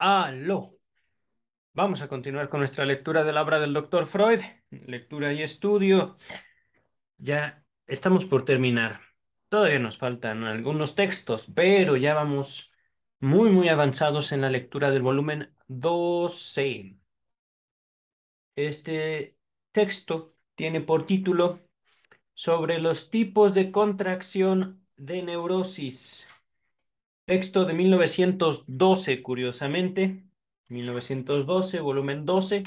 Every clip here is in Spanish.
Aló. Vamos a continuar con nuestra lectura de la obra del doctor Freud, lectura y estudio. Ya estamos por terminar. Todavía nos faltan algunos textos, pero ya vamos muy, muy avanzados en la lectura del volumen 12. Este texto tiene por título Sobre los tipos de contracción de neurosis. Texto de 1912, curiosamente. 1912, volumen 12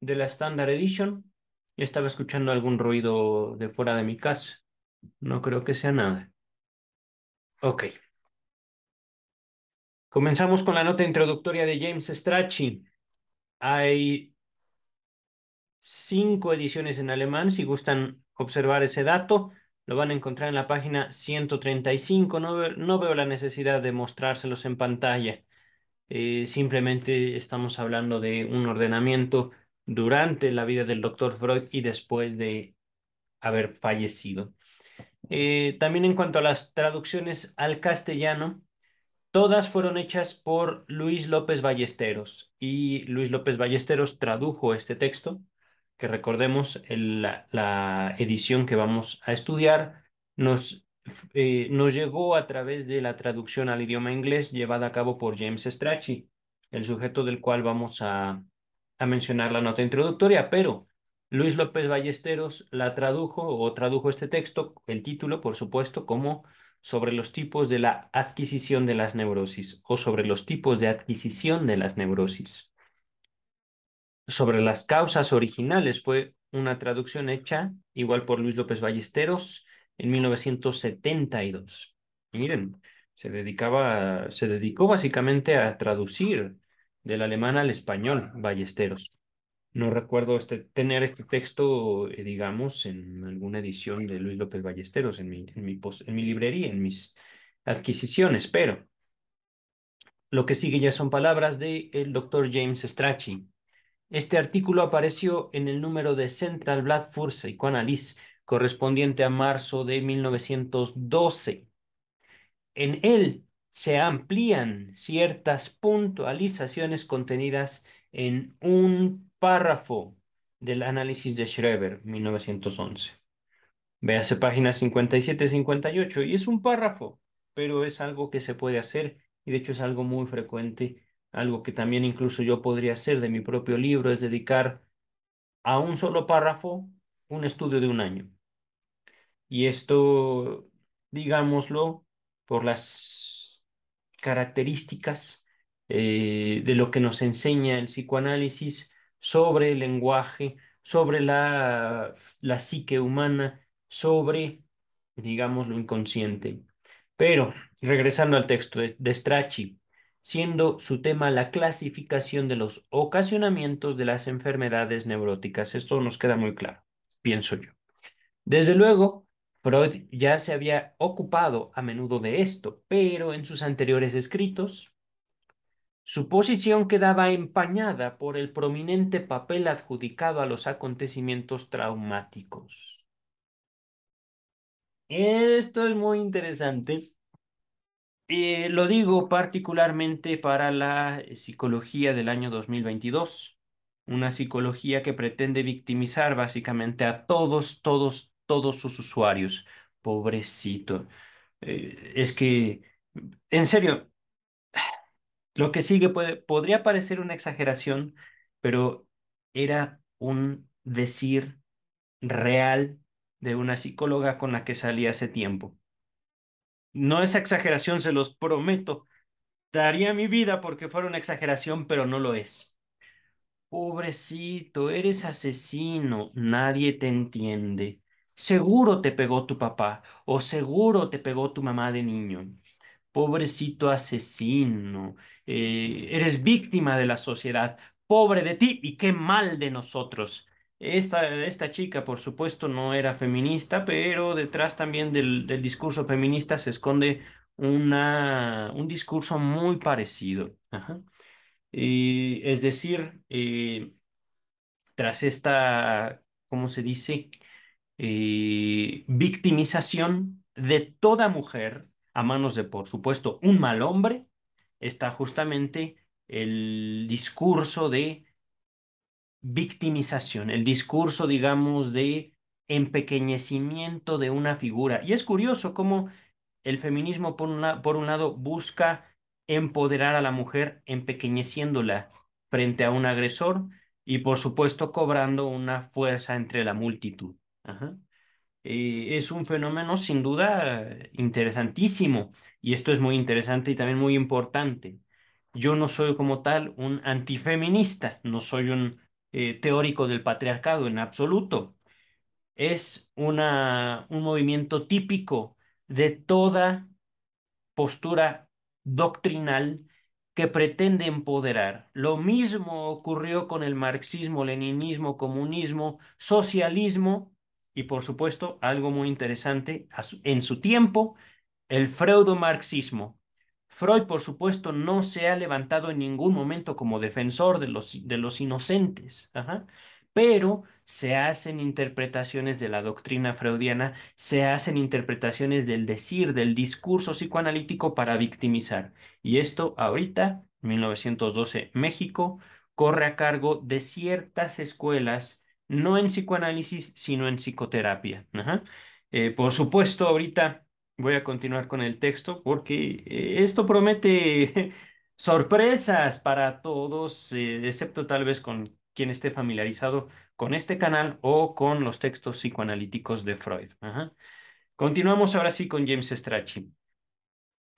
de la Standard Edition. Estaba escuchando algún ruido de fuera de mi casa. No creo que sea nada. Ok. Comenzamos con la nota introductoria de James Strachey. Hay cinco ediciones en alemán, si gustan observar ese dato. Lo van a encontrar en la página 135. No, veo, la necesidad de mostrárselos en pantalla. Eh, simplemente estamos hablando de un ordenamiento durante la vida del doctor Freud y después de haber fallecido. Eh, también en cuanto a las traducciones al castellano, todas fueron hechas por Luis López Ballesteros y Luis López Ballesteros tradujo este texto que recordemos la, edición que vamos a estudiar, nos, eh, nos llegó a través de la traducción al idioma inglés llevada a cabo por James Strachey, el sujeto del cual vamos a, a mencionar la nota introductoria, pero Luis López Ballesteros la tradujo o tradujo este texto, el título, por supuesto, como sobre los tipos de la adquisición de las neurosis o sobre los tipos de adquisición de las neurosis sobre las causas originales. Fue una traducción hecha igual por Luis López Ballesteros en 1972. miren, se dedicaba, se dedicó básicamente a traducir del alemán al español Ballesteros. No recuerdo este, tener este texto, eh, digamos, en alguna edición de Luis López Ballesteros, en mi, en mi, librería, en mis adquisiciones, pero lo que sigue ya son palabras del doctor James Strachey, este artículo apareció en el número de Central Force y Psychoanalyst correspondiente a marzo de 1912. En él se amplían ciertas puntualizaciones contenidas en un párrafo del análisis de Schreber, 1911. Véase páginas 57 58, y es un párrafo, pero es algo que se puede hacer, y de hecho es algo muy frecuente algo que también incluso yo podría hacer de mi propio libro, es dedicar a un solo párrafo un estudio de un año. Y esto, digámoslo, por las características eh, de lo que nos enseña el psicoanálisis sobre el lenguaje, sobre la, psique humana, sobre, digamos, lo inconsciente. Pero, regresando al texto de, de siendo su tema la clasificación de los ocasionamientos de las enfermedades neuróticas. Esto nos queda muy claro, pienso yo. Desde luego, Freud ya se había ocupado a menudo de esto, pero en sus anteriores escritos, su posición quedaba empañada por el prominente papel adjudicado a los acontecimientos traumáticos. Esto es muy interesante eh, lo digo particularmente para la eh, psicología del año 2022, una psicología que pretende victimizar básicamente a todos, todos, todos sus usuarios. Pobrecito. Eh, es que, en serio, lo que sigue puede, podría parecer una exageración, pero era un decir real de una psicóloga con la que salí hace tiempo. No es exageración, se los prometo. Daría mi vida porque fuera una exageración, pero no lo es. Pobrecito, eres asesino, nadie te entiende. Seguro te pegó tu papá o seguro te pegó tu mamá de niño. Pobrecito asesino, eh, eres víctima de la sociedad, pobre de ti y qué mal de nosotros. Esta, esta chica, por supuesto, no era feminista, pero detrás también del, discurso feminista se esconde una, un discurso muy parecido. es decir, eh, tras esta, ¿cómo se dice? Eh, victimización de toda mujer a manos de, por supuesto, un mal hombre, está justamente el discurso de victimización, el discurso, digamos, de empequeñecimiento de una figura. Y es curioso cómo el feminismo, por, por un lado, busca empoderar a la mujer empequeñeciéndola frente a un agresor y, por supuesto, cobrando una fuerza entre la multitud. Eh, es un fenómeno sin duda interesantísimo y esto es muy interesante y también muy importante. Yo no soy como tal un antifeminista, no soy un eh, teórico del patriarcado en absoluto. Es un movimiento típico de toda postura doctrinal que pretende empoderar. Lo mismo ocurrió con el marxismo, leninismo, comunismo, socialismo y por supuesto algo muy interesante en su tiempo, el freudo Freud, por supuesto, no se ha levantado en ningún momento como defensor de los, de los inocentes, pero se hacen interpretaciones de la doctrina freudiana, se hacen interpretaciones del decir, del discurso psicoanalítico para victimizar. Y esto ahorita, 1912, México, corre a cargo de ciertas escuelas, no en psicoanálisis, sino en psicoterapia. Eh, por supuesto, ahorita Voy a continuar con el texto porque eh, esto promete sorpresas para todos, eh, excepto tal vez con quien esté familiarizado con este canal o con los textos psicoanalíticos de Freud. Continuamos ahora sí con James Strachey.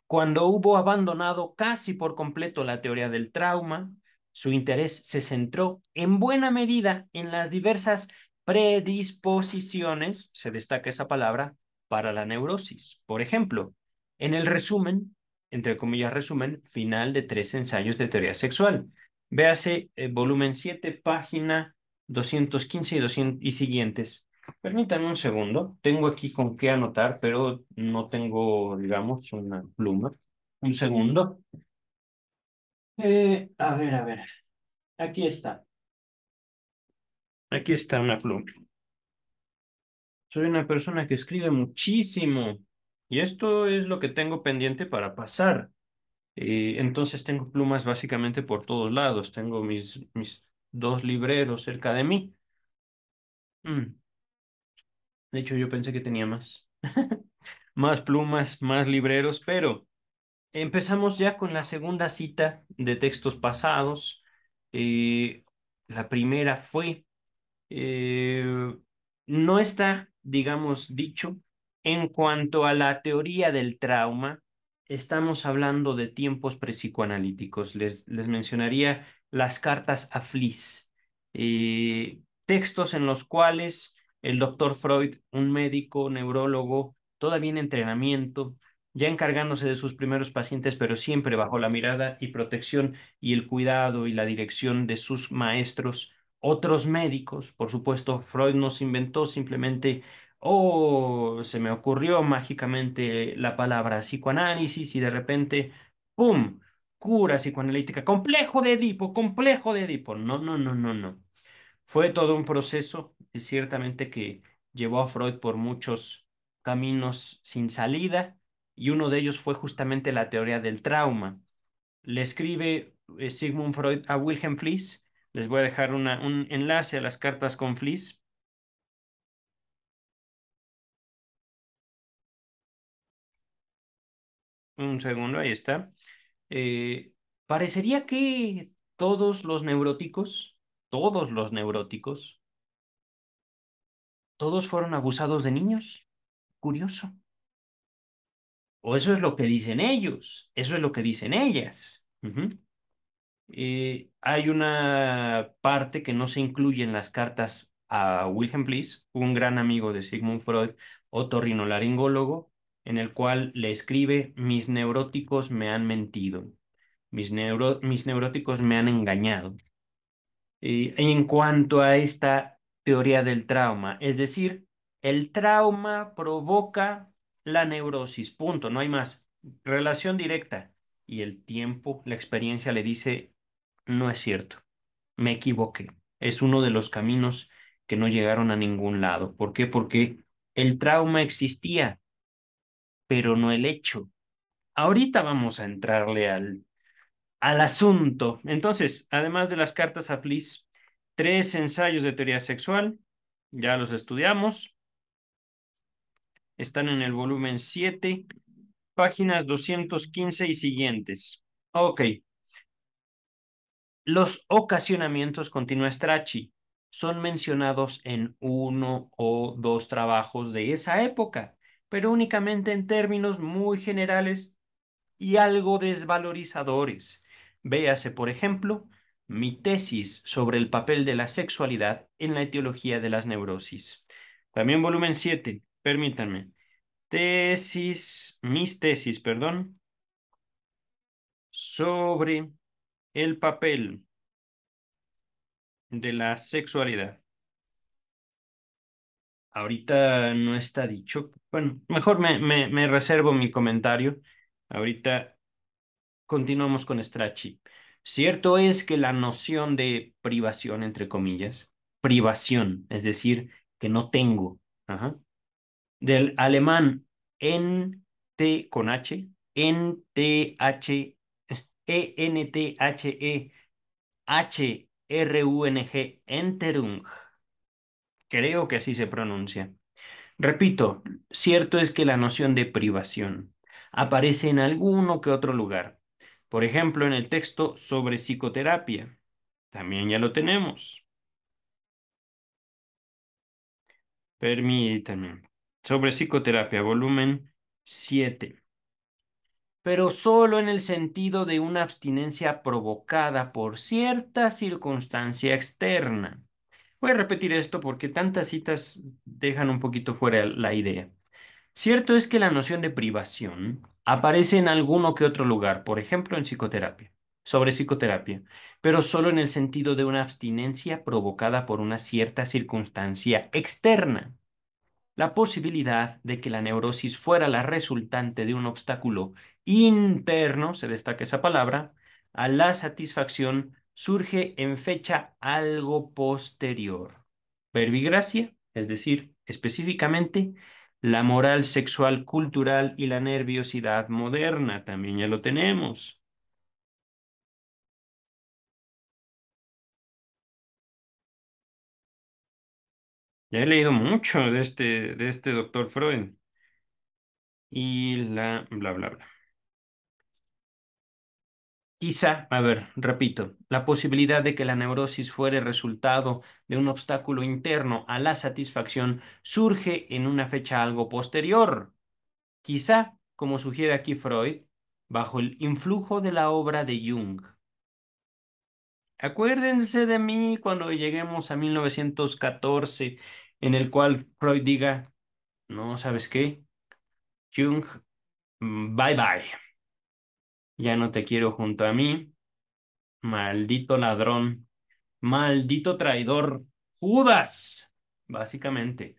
Cuando hubo abandonado casi por completo la teoría del trauma, su interés se centró en buena medida en las diversas predisposiciones, se destaca esa palabra, para la neurosis. Por ejemplo, en el resumen, entre comillas resumen, final de tres ensayos de teoría sexual. Véase eh, volumen 7, página 215 y, y siguientes. Permítanme un segundo, tengo aquí con qué anotar, pero no tengo, digamos, una pluma. Un segundo. Eh, a ver, a ver. Aquí está. Aquí está una pluma. Soy una persona que escribe muchísimo y esto es lo que tengo pendiente para pasar. Eh, entonces tengo plumas básicamente por todos lados. Tengo mis, mis dos libreros cerca de mí. Mm. De hecho, yo pensé que tenía más. más plumas, más libreros, pero empezamos ya con la segunda cita de textos pasados. Eh, la primera fue, eh, no está digamos, dicho, en cuanto a la teoría del trauma, estamos hablando de tiempos prepsicoanalíticos. Les, les mencionaría las cartas a Fliss, eh, textos en los cuales el doctor Freud, un médico, neurólogo, todavía en entrenamiento, ya encargándose de sus primeros pacientes, pero siempre bajo la mirada y protección y el cuidado y la dirección de sus maestros, otros médicos, por supuesto, Freud no se inventó simplemente, oh, se me ocurrió mágicamente la palabra psicoanálisis y de repente, ¡pum!, cura psicoanalítica, complejo de Edipo, complejo de Edipo. No, no, no, no, no. Fue todo un proceso, ciertamente que llevó a Freud por muchos caminos sin salida y uno de ellos fue justamente la teoría del trauma. Le escribe eh, Sigmund Freud a Wilhelm Fliss... Les voy a dejar un enlace a las cartas con Fliss. Un segundo, ahí está. Eh, parecería que todos los neuróticos, todos los neuróticos, todos fueron abusados de niños. Curioso. O eso es lo que dicen ellos, eso es lo que dicen ellas y eh, hay una parte que no se incluye en las cartas a Wilhelm Bliss, un gran amigo de Sigmund Freud, otorrinolaringólogo, en el cual le escribe, mis neuróticos me han mentido, mis, mis neuróticos me han engañado. en cuanto a esta teoría del trauma, es decir, el trauma provoca la neurosis, punto, no hay más, relación directa. Y el tiempo, la experiencia le dice, no es cierto, me equivoqué, es uno de los caminos que no llegaron a ningún lado. ¿Por qué? Porque el trauma existía, pero no el hecho. Ahorita vamos a entrarle al, al asunto. Entonces, además de las cartas a Fliss, tres ensayos de teoría sexual, ya los estudiamos, están en el volumen 7, páginas 215 y siguientes. Ok, los ocasionamientos, continúa Strachi, son mencionados en uno o dos trabajos de esa época, pero únicamente en términos muy generales y algo desvalorizadores. Véase, por ejemplo, mi tesis sobre el papel de la sexualidad en la etiología de las neurosis. También volumen 7, permítanme. Tesis, mis tesis, perdón, sobre el papel de la sexualidad. Ahorita no está dicho. Bueno, mejor me, me, reservo mi comentario. Ahorita continuamos con Strachi. Cierto es que la noción de privación, entre comillas, privación, es decir, que no tengo, del alemán t con H, t H e-N-T-H-E-H-R-U-N-G, Enterung. Creo que así se pronuncia. Repito, cierto es que la noción de privación aparece en alguno que otro lugar. Por ejemplo, en el texto sobre psicoterapia. También ya lo tenemos. Permítanme. Sobre psicoterapia, volumen 7 pero solo en el sentido de una abstinencia provocada por cierta circunstancia externa. Voy a repetir esto porque tantas citas dejan un poquito fuera la idea. Cierto es que la noción de privación aparece en alguno que otro lugar, por ejemplo en psicoterapia, sobre psicoterapia, pero solo en el sentido de una abstinencia provocada por una cierta circunstancia externa la posibilidad de que la neurosis fuera la resultante de un obstáculo interno, se destaca esa palabra, a la satisfacción surge en fecha algo posterior. Verbigracia, es decir, específicamente la moral sexual cultural y la nerviosidad moderna, también ya lo tenemos. Ya he leído mucho de este, de este doctor Freud. Y la bla, bla, bla. Quizá, a ver, repito, la posibilidad de que la neurosis fuere resultado de un obstáculo interno a la satisfacción surge en una fecha algo posterior. Quizá, como sugiere aquí Freud, bajo el influjo de la obra de Jung. Acuérdense de mí cuando lleguemos a 1914, en el cual Freud diga, no, ¿sabes qué? Jung, mm, bye bye. Ya no te quiero junto a mí. Maldito ladrón. Maldito traidor. Judas. Básicamente,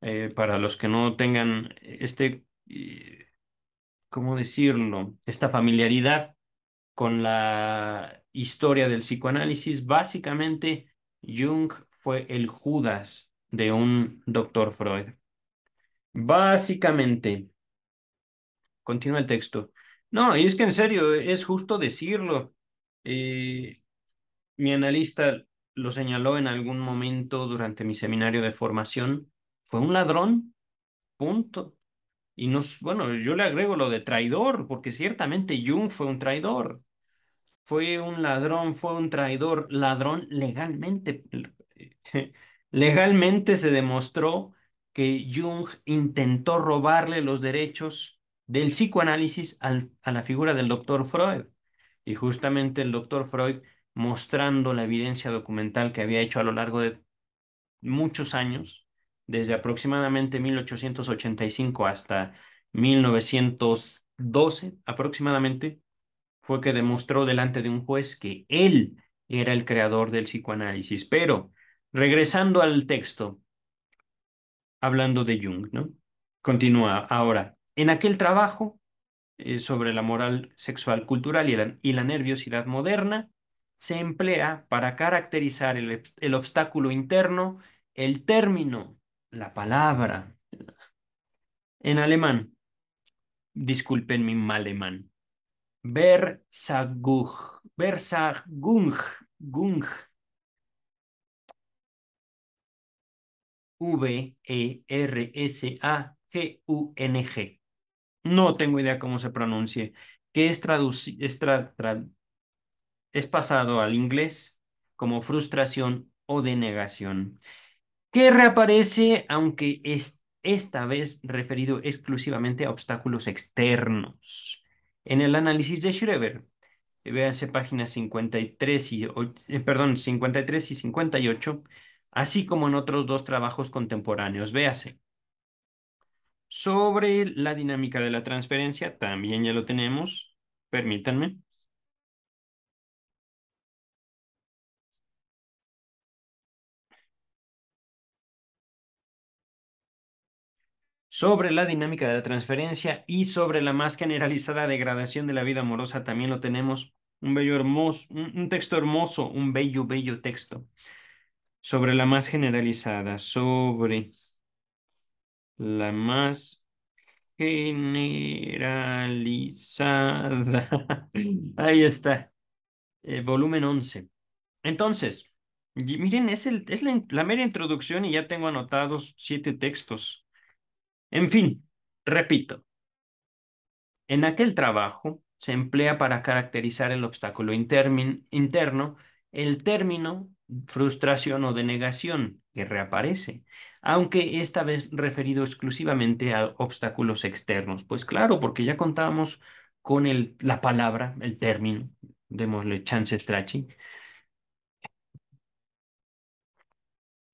eh, para los que no tengan este, eh, ¿cómo decirlo? Esta familiaridad con la historia del psicoanálisis, básicamente Jung fue el Judas de un doctor Freud. Básicamente, continúa el texto. No, y es que en serio, es justo decirlo. Eh, mi analista lo señaló en algún momento durante mi seminario de formación. Fue un ladrón, punto. Y nos, bueno, yo le agrego lo de traidor, porque ciertamente Jung fue un traidor. Fue un ladrón, fue un traidor, ladrón legalmente. Legalmente se demostró que Jung intentó robarle los derechos del psicoanálisis a la figura del doctor Freud. Y justamente el doctor Freud, mostrando la evidencia documental que había hecho a lo largo de muchos años, desde aproximadamente 1885 hasta 1912 aproximadamente, fue que demostró delante de un juez que él era el creador del psicoanálisis. Pero, regresando al texto, hablando de Jung, ¿no? Continúa ahora. En aquel trabajo eh, sobre la moral sexual cultural y la, y la nerviosidad moderna, se emplea para caracterizar el, el obstáculo interno el término la palabra. En alemán, disculpen mi alemán, Versagung, Versagung, Gung. V-E-R-S-A-G-U-N-G. No tengo idea cómo se pronuncie. Que es, es pasado al inglés como frustración o denegación que reaparece, aunque es, esta vez referido exclusivamente a obstáculos externos. En el análisis de Schreber, véase páginas 53 y, eh, perdón, 53 y 58, así como en otros dos trabajos contemporáneos, véase. Sobre la dinámica de la transferencia, también ya lo tenemos, permítanme. sobre la dinámica de la transferencia y sobre la más generalizada degradación de la vida amorosa. También lo tenemos, un bello hermoso, un, texto hermoso, un bello, bello texto. Sobre la más generalizada, sobre la más generalizada. Ahí está, eh, volumen 11. Entonces, miren, es, el, es la mera introducción y ya tengo anotados siete textos en fin, repito, en aquel trabajo se emplea para caracterizar el obstáculo interno el término frustración o denegación que reaparece, aunque esta vez referido exclusivamente a obstáculos externos. Pues claro, porque ya contábamos con la palabra, el término, démosle chance strachi,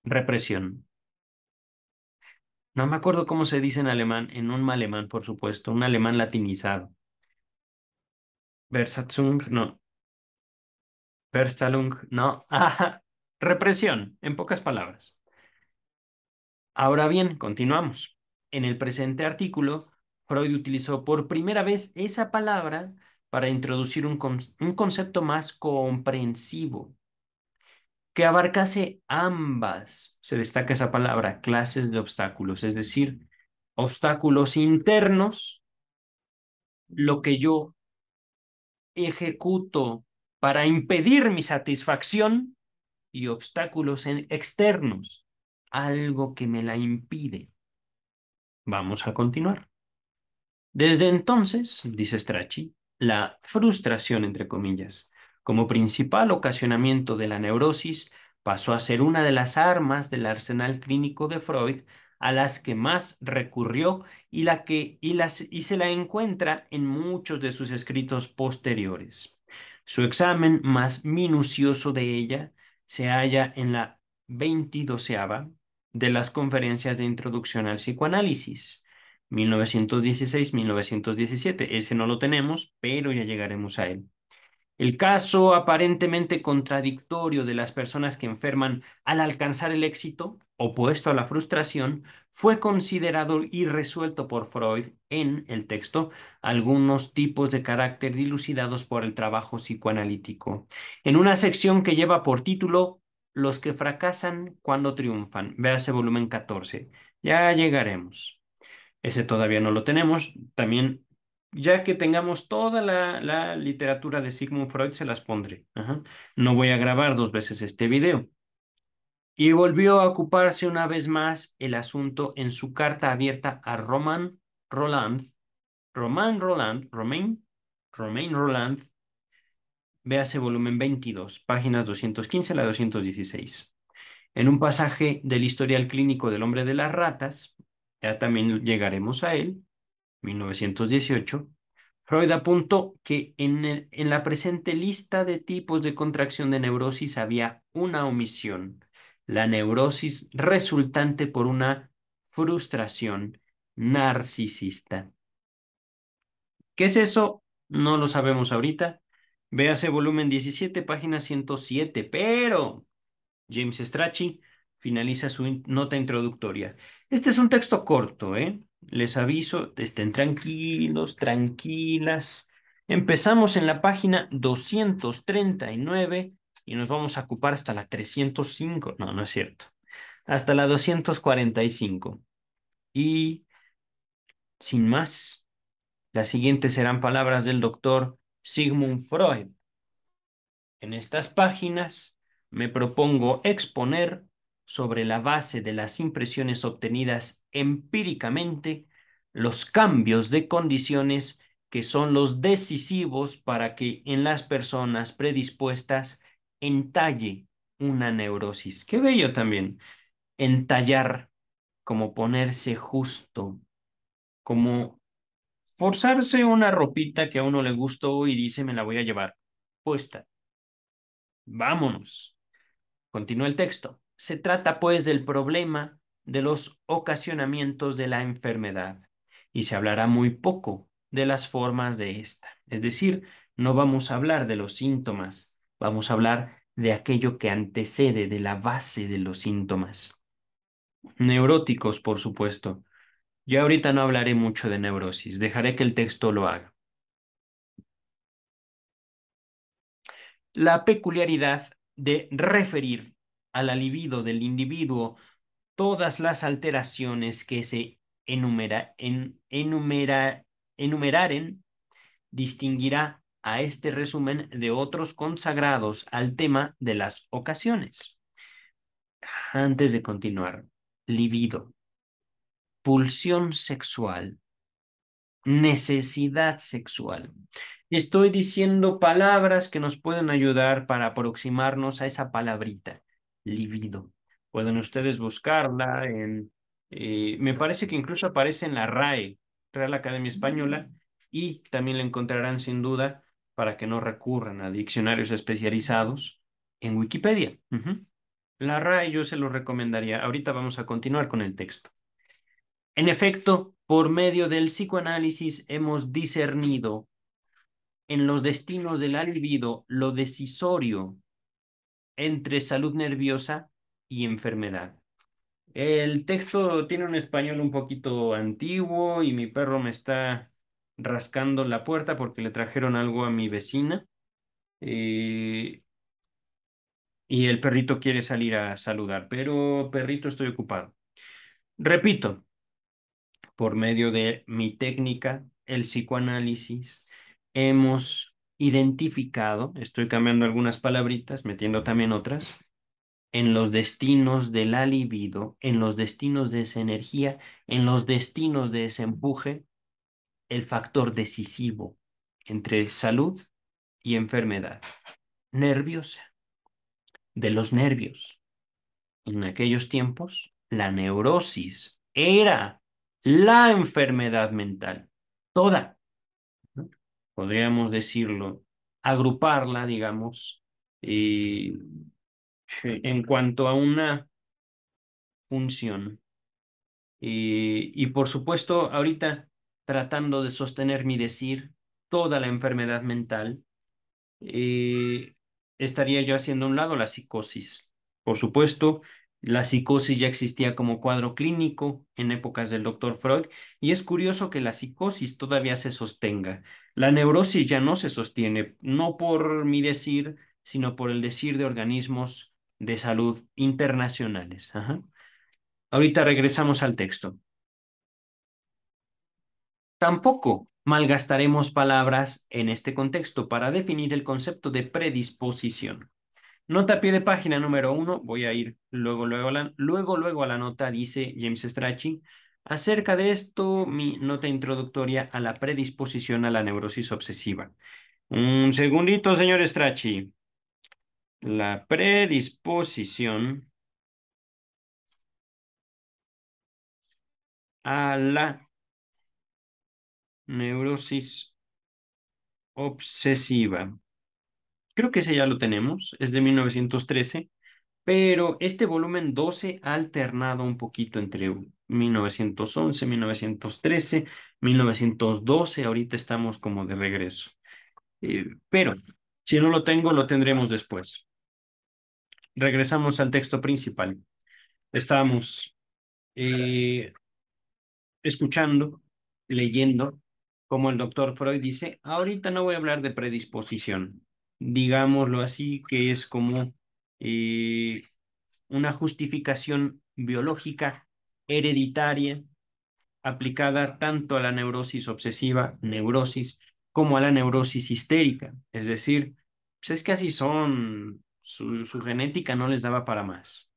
represión. No me acuerdo cómo se dice en alemán, en un alemán, por supuesto, un alemán latinizado. Versatzung, no. Versalung, no. represión, en pocas palabras. Ahora bien, continuamos. En el presente artículo, Freud utilizó por primera vez esa palabra para introducir un, un concepto más comprensivo que abarcase ambas, se destaca esa palabra, clases de obstáculos, es decir, obstáculos internos, lo que yo ejecuto para impedir mi satisfacción y obstáculos externos, algo que me la impide. Vamos a continuar. Desde entonces, dice strachi la frustración, entre comillas, como principal ocasionamiento de la neurosis, pasó a ser una de las armas del arsenal clínico de Freud a las que más recurrió y, la que, y, y se la encuentra en muchos de sus escritos posteriores. Su examen más minucioso de ella se halla en la 22 de las conferencias de introducción al psicoanálisis, 1916-1917. Ese no lo tenemos, pero ya llegaremos a él. El caso aparentemente contradictorio de las personas que enferman al alcanzar el éxito, opuesto a la frustración, fue considerado y resuelto por Freud en el texto Algunos tipos de carácter dilucidados por el trabajo psicoanalítico, en una sección que lleva por título Los que fracasan cuando triunfan. Véase volumen 14. Ya llegaremos. Ese todavía no lo tenemos. También ya que tengamos toda la, literatura de Sigmund Freud, se las pondré. No voy a grabar dos veces este video. Y volvió a ocuparse una vez más el asunto en su carta abierta a Roman Roland, Roman Roland, Romain, Romain Roland, véase volumen 22, páginas 215 a la 216. En un pasaje del historial clínico del hombre de las ratas, ya también llegaremos a él, 1918, Freud apuntó que en, en, la presente lista de tipos de contracción de neurosis había una omisión, la neurosis resultante por una frustración narcisista. ¿Qué es eso? No lo sabemos ahorita. Véase volumen 17, página 107, pero James Strachey finaliza su nota introductoria. Este es un texto corto, ¿eh? les aviso, estén tranquilos, tranquilas. Empezamos en la página 239 y nos vamos a ocupar hasta la 305. No, no es cierto. Hasta la 245. Y sin más, las siguientes serán palabras del doctor Sigmund Freud. En estas páginas me propongo exponer sobre la base de las impresiones obtenidas empíricamente, los cambios de condiciones que son los decisivos para que en las personas predispuestas entalle una neurosis. Qué bello también, entallar, como ponerse justo, como forzarse una ropita que a uno le gustó y dice me la voy a llevar puesta. Vámonos. Continúa el texto. Se trata pues del problema de los ocasionamientos de la enfermedad y se hablará muy poco de las formas de esta. Es decir, no vamos a hablar de los síntomas, vamos a hablar de aquello que antecede, de la base de los síntomas. Neuróticos, por supuesto. Yo ahorita no hablaré mucho de neurosis, dejaré que el texto lo haga. La peculiaridad de referir a la libido del individuo todas las alteraciones que se enumera, en, enumera, enumeraren, distinguirá a este resumen de otros consagrados al tema de las ocasiones. Antes de continuar, libido, pulsión sexual, necesidad sexual. Estoy diciendo palabras que nos pueden ayudar para aproximarnos a esa palabrita libido. Pueden ustedes buscarla en, eh, me parece que incluso aparece en la RAE, Real Academia Española, y también la encontrarán sin duda para que no recurran a diccionarios especializados en Wikipedia. La RAE yo se lo recomendaría. Ahorita vamos a continuar con el texto. En efecto, por medio del psicoanálisis hemos discernido en los destinos del libido lo decisorio entre salud nerviosa y enfermedad. El texto tiene un español un poquito antiguo y mi perro me está rascando la puerta porque le trajeron algo a mi vecina. Eh, y el perrito quiere salir a saludar, pero perrito estoy ocupado. Repito, por medio de mi técnica, el psicoanálisis, hemos identificado, estoy cambiando algunas palabritas, metiendo también otras, en los destinos de la libido, en los destinos de esa energía, en los destinos de ese empuje, el factor decisivo entre salud y enfermedad. Nerviosa, de los nervios. En aquellos tiempos, la neurosis era la enfermedad mental, toda podríamos decirlo, agruparla, digamos, eh, en cuanto a una función. Eh, y por supuesto, ahorita tratando de sostener mi decir, toda la enfermedad mental, eh, estaría yo haciendo un lado la psicosis. Por supuesto, la psicosis ya existía como cuadro clínico en épocas del doctor Freud y es curioso que la psicosis todavía se sostenga. La neurosis ya no se sostiene, no por mi decir, sino por el decir de organismos de salud internacionales. Ahorita regresamos al texto. Tampoco malgastaremos palabras en este contexto para definir el concepto de predisposición. Nota a pie de página número uno, voy a ir luego, luego, luego, luego a la nota, dice James Strachey. Acerca de esto, mi nota introductoria a la predisposición a la neurosis obsesiva. Un segundito, señor Strachey. La predisposición a la neurosis obsesiva. Creo que ese ya lo tenemos, es de 1913, pero este volumen 12 ha alternado un poquito entre 1911, 1913, 1912, ahorita estamos como de regreso. Eh, pero si no lo tengo, lo tendremos después. Regresamos al texto principal. Estábamos eh, escuchando, leyendo, como el doctor Freud dice, ahorita no voy a hablar de predisposición, digámoslo así, que es como eh, una justificación biológica, hereditaria, aplicada tanto a la neurosis obsesiva, neurosis, como a la neurosis histérica. Es decir, pues es que así son, su, su genética no les daba para más.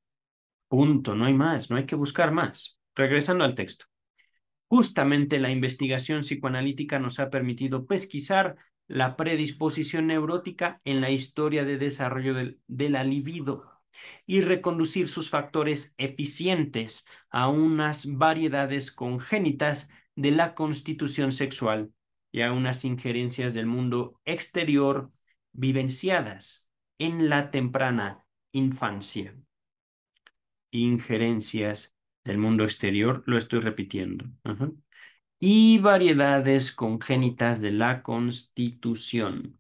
Punto, no hay más, no hay que buscar más. Regresando al texto. Justamente la investigación psicoanalítica nos ha permitido pesquisar la predisposición neurótica en la historia de desarrollo del, de la libido y reconducir sus factores eficientes a unas variedades congénitas de la constitución sexual y a unas injerencias del mundo exterior vivenciadas en la temprana infancia. Injerencias del mundo exterior, lo estoy repitiendo y variedades congénitas de la constitución.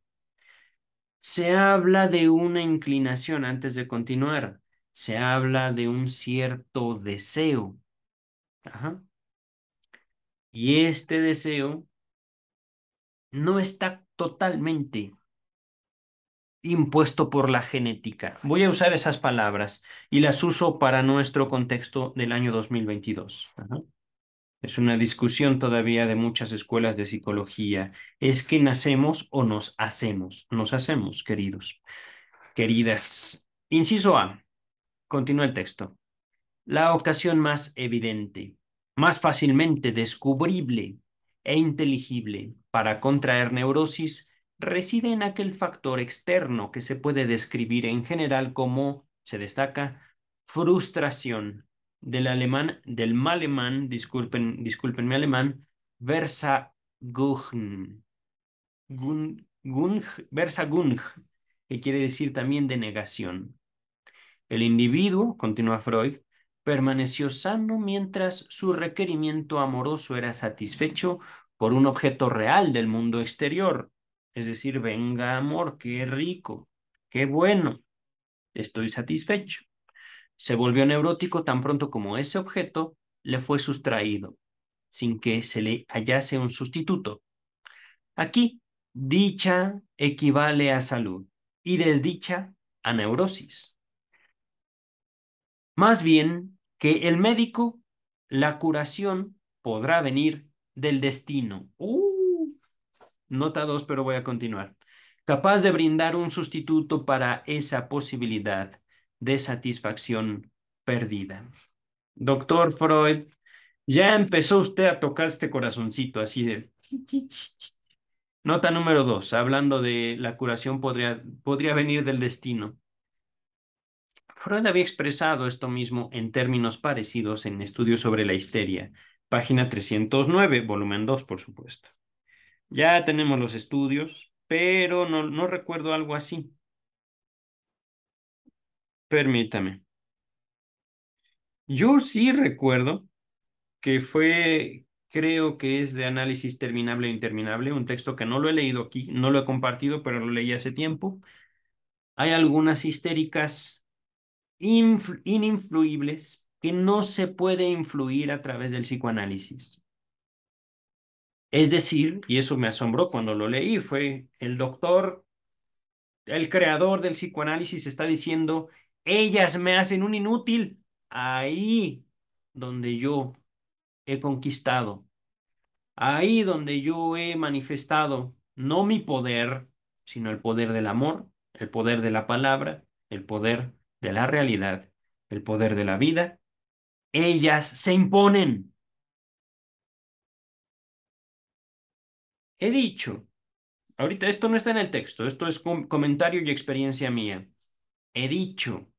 Se habla de una inclinación antes de continuar. Se habla de un cierto deseo. Y este deseo no está totalmente impuesto por la genética. Voy a usar esas palabras y las uso para nuestro contexto del año 2022 es una discusión todavía de muchas escuelas de psicología, es que nacemos o nos hacemos, nos hacemos, queridos, queridas. Inciso A, continúa el texto. La ocasión más evidente, más fácilmente descubrible e inteligible para contraer neurosis reside en aquel factor externo que se puede describir en general como, se destaca, frustración del alemán, del malemán, disculpen, disculpen mi alemán, gung, que quiere decir también de negación El individuo, continúa Freud, permaneció sano mientras su requerimiento amoroso era satisfecho por un objeto real del mundo exterior. Es decir, venga amor, qué rico, qué bueno, estoy satisfecho. Se volvió neurótico tan pronto como ese objeto le fue sustraído, sin que se le hallase un sustituto. Aquí, dicha equivale a salud y desdicha a neurosis. Más bien que el médico, la curación podrá venir del destino. ¡Uh! nota 2, pero voy a continuar. Capaz de brindar un sustituto para esa posibilidad de satisfacción perdida. Doctor Freud, ya empezó usted a tocar este corazoncito así de... Nota número dos, hablando de la curación podría, podría venir del destino. Freud había expresado esto mismo en términos parecidos en estudios sobre la histeria, página 309, volumen 2, por supuesto. Ya tenemos los estudios, pero no, no recuerdo algo así. Permítame. Yo sí recuerdo que fue, creo que es de análisis terminable o e interminable, un texto que no lo he leído aquí, no lo he compartido, pero lo leí hace tiempo. Hay algunas histéricas ininfluibles que no se puede influir a través del psicoanálisis. Es decir, y eso me asombró cuando lo leí, fue el doctor, el creador del psicoanálisis está diciendo ellas me hacen un inútil ahí donde yo he conquistado, ahí donde yo he manifestado no mi poder, sino el poder del amor, el poder de la palabra, el poder de la realidad, el poder de la vida. Ellas se imponen. He dicho, ahorita esto no está en el texto, esto es comentario y experiencia mía. He dicho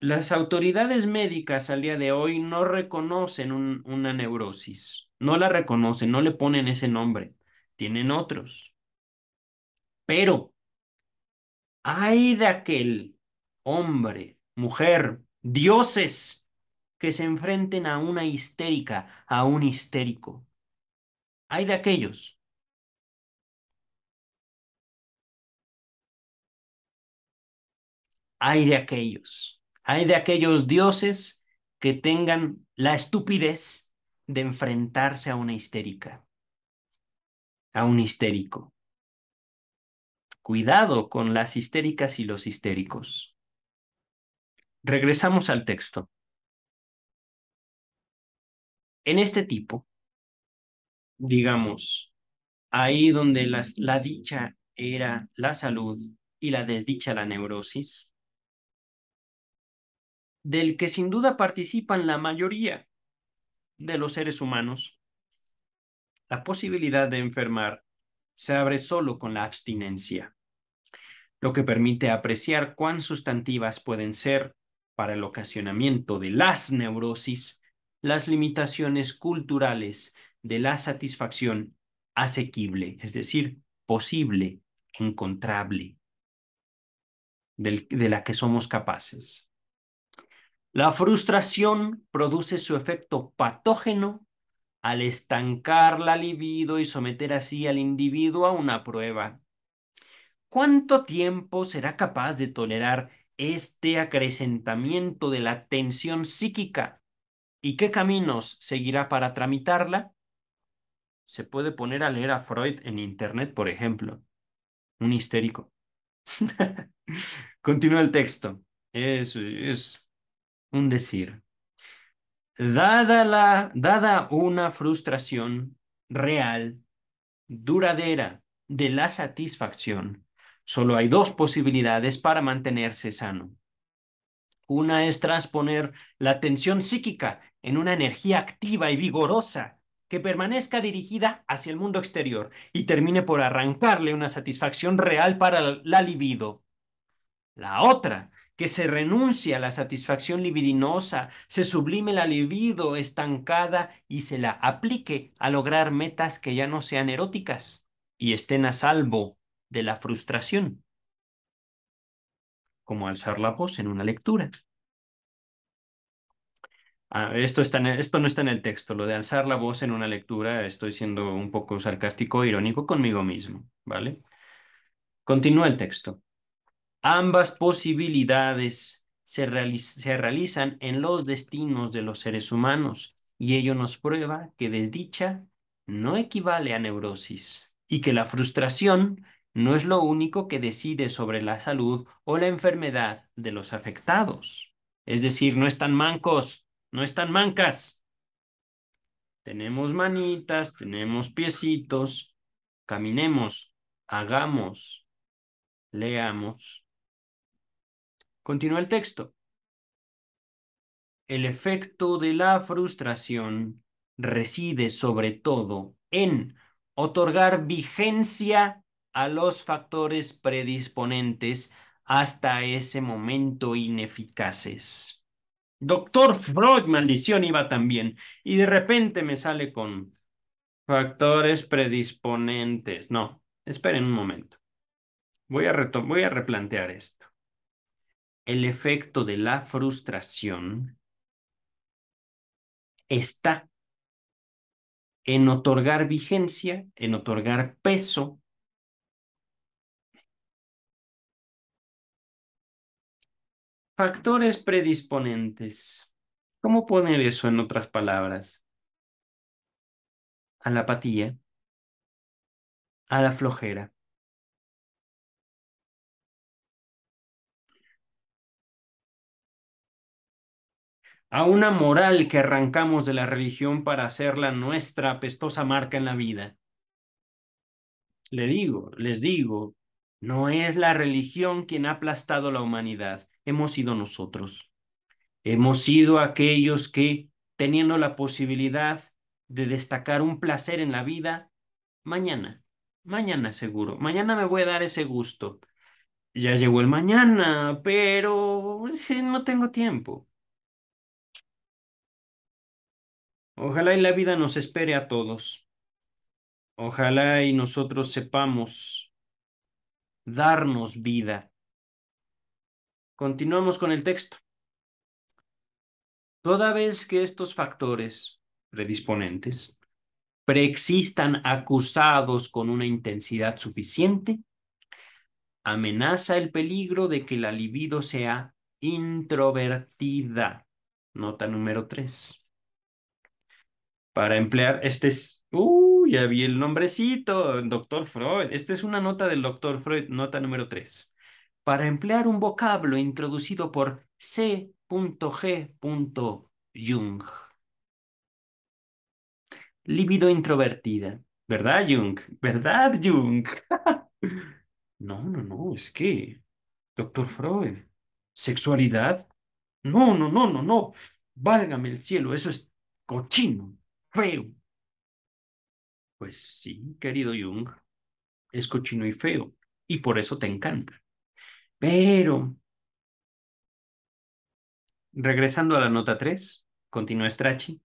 las autoridades médicas al día de hoy no reconocen una neurosis, no la reconocen, no le ponen ese nombre, tienen otros. Pero hay de aquel hombre, mujer, dioses que se enfrenten a una histérica, a un histérico. Hay de aquellos. Hay de aquellos hay de aquellos dioses que tengan la estupidez de enfrentarse a una histérica, a un histérico. Cuidado con las histéricas y los histéricos. Regresamos al texto. En este tipo, digamos, ahí donde la dicha era la salud y la desdicha la neurosis, del que sin duda participan la mayoría de los seres humanos, la posibilidad de enfermar se abre solo con la abstinencia, lo que permite apreciar cuán sustantivas pueden ser para el ocasionamiento de las neurosis las limitaciones culturales de la satisfacción asequible, es decir, posible, encontrable, de la que somos capaces. La frustración produce su efecto patógeno al estancar la libido y someter así al individuo a una prueba. ¿Cuánto tiempo será capaz de tolerar este acrecentamiento de la tensión psíquica y qué caminos seguirá para tramitarla? Se puede poner a leer a Freud en Internet, por ejemplo. Un histérico. Continúa el texto. Es, es decir. Dada, la, dada una frustración real, duradera de la satisfacción, solo hay dos posibilidades para mantenerse sano. Una es transponer la tensión psíquica en una energía activa y vigorosa que permanezca dirigida hacia el mundo exterior y termine por arrancarle una satisfacción real para la libido. La otra que se renuncie a la satisfacción libidinosa, se sublime la libido estancada y se la aplique a lograr metas que ya no sean eróticas y estén a salvo de la frustración. Como alzar la voz en una lectura. Ah, e, esto, no está en el texto, lo de alzar la voz en una lectura, estoy siendo un poco sarcástico e irónico conmigo mismo, ¿vale? Continúa el texto. Ambas posibilidades se, realizan en los destinos de los seres humanos y ello nos prueba que desdicha no equivale a neurosis y que la frustración no es lo único que decide sobre la salud o la enfermedad de los afectados. Es decir, no están mancos, no están mancas. Tenemos manitas, tenemos piecitos, caminemos, hagamos, leamos, Continúa el texto. El efecto de la frustración reside sobre todo en otorgar vigencia a los factores predisponentes hasta ese momento ineficaces. Doctor Freud, maldición, iba también. Y de repente me sale con factores predisponentes. No, esperen un momento. Voy a, voy a replantear esto el efecto de la frustración está en otorgar vigencia, en otorgar peso Factores predisponentes. ¿Cómo poner eso en otras palabras? A la apatía, a la flojera, a una moral que arrancamos de la religión para hacerla nuestra apestosa marca en la vida. Le digo, les digo, no es la religión quien ha aplastado la humanidad, hemos sido nosotros. Hemos sido aquellos que, teniendo la posibilidad de destacar un placer en la vida, mañana, mañana seguro, mañana me voy a dar ese gusto. Ya llegó el mañana, pero no tengo tiempo. Ojalá y la vida nos espere a todos. Ojalá y nosotros sepamos darnos vida. Continuamos con el texto. Toda vez que estos factores predisponentes preexistan acusados con una intensidad suficiente, amenaza el peligro de que la libido sea introvertida. Nota número tres para emplear, este es, uh, ya vi el nombrecito, doctor Freud, esta es una nota del doctor Freud, nota número 3. Para emplear un vocablo introducido por C. G. Jung. Libido introvertida. ¿Verdad, Jung? ¿Verdad, Jung? no, no, no, es que, doctor Freud, sexualidad. No, no, no, no, no. Válgame el cielo, eso es cochino feo. Pues sí, querido Jung, es cochino y feo, y por eso te encanta. Pero, regresando a la nota 3, continúa Strachi,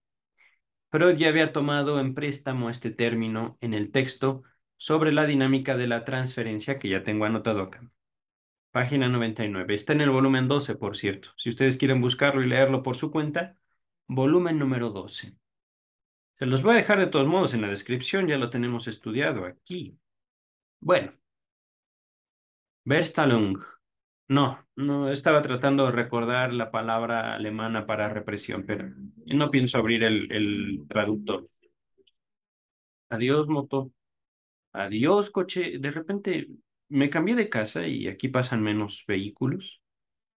pero ya había tomado en préstamo este término en el texto sobre la dinámica de la transferencia que ya tengo anotado acá. Página 99. Está en el volumen 12, por cierto. Si ustedes quieren buscarlo y leerlo por su cuenta, volumen número 12. Se los voy a dejar de todos modos en la descripción, ya lo tenemos estudiado aquí. Bueno. Verstalung. No, no estaba tratando de recordar la palabra alemana para represión, pero no pienso abrir el, el traductor. Adiós, moto. Adiós, coche. De repente me cambié de casa y aquí pasan menos vehículos,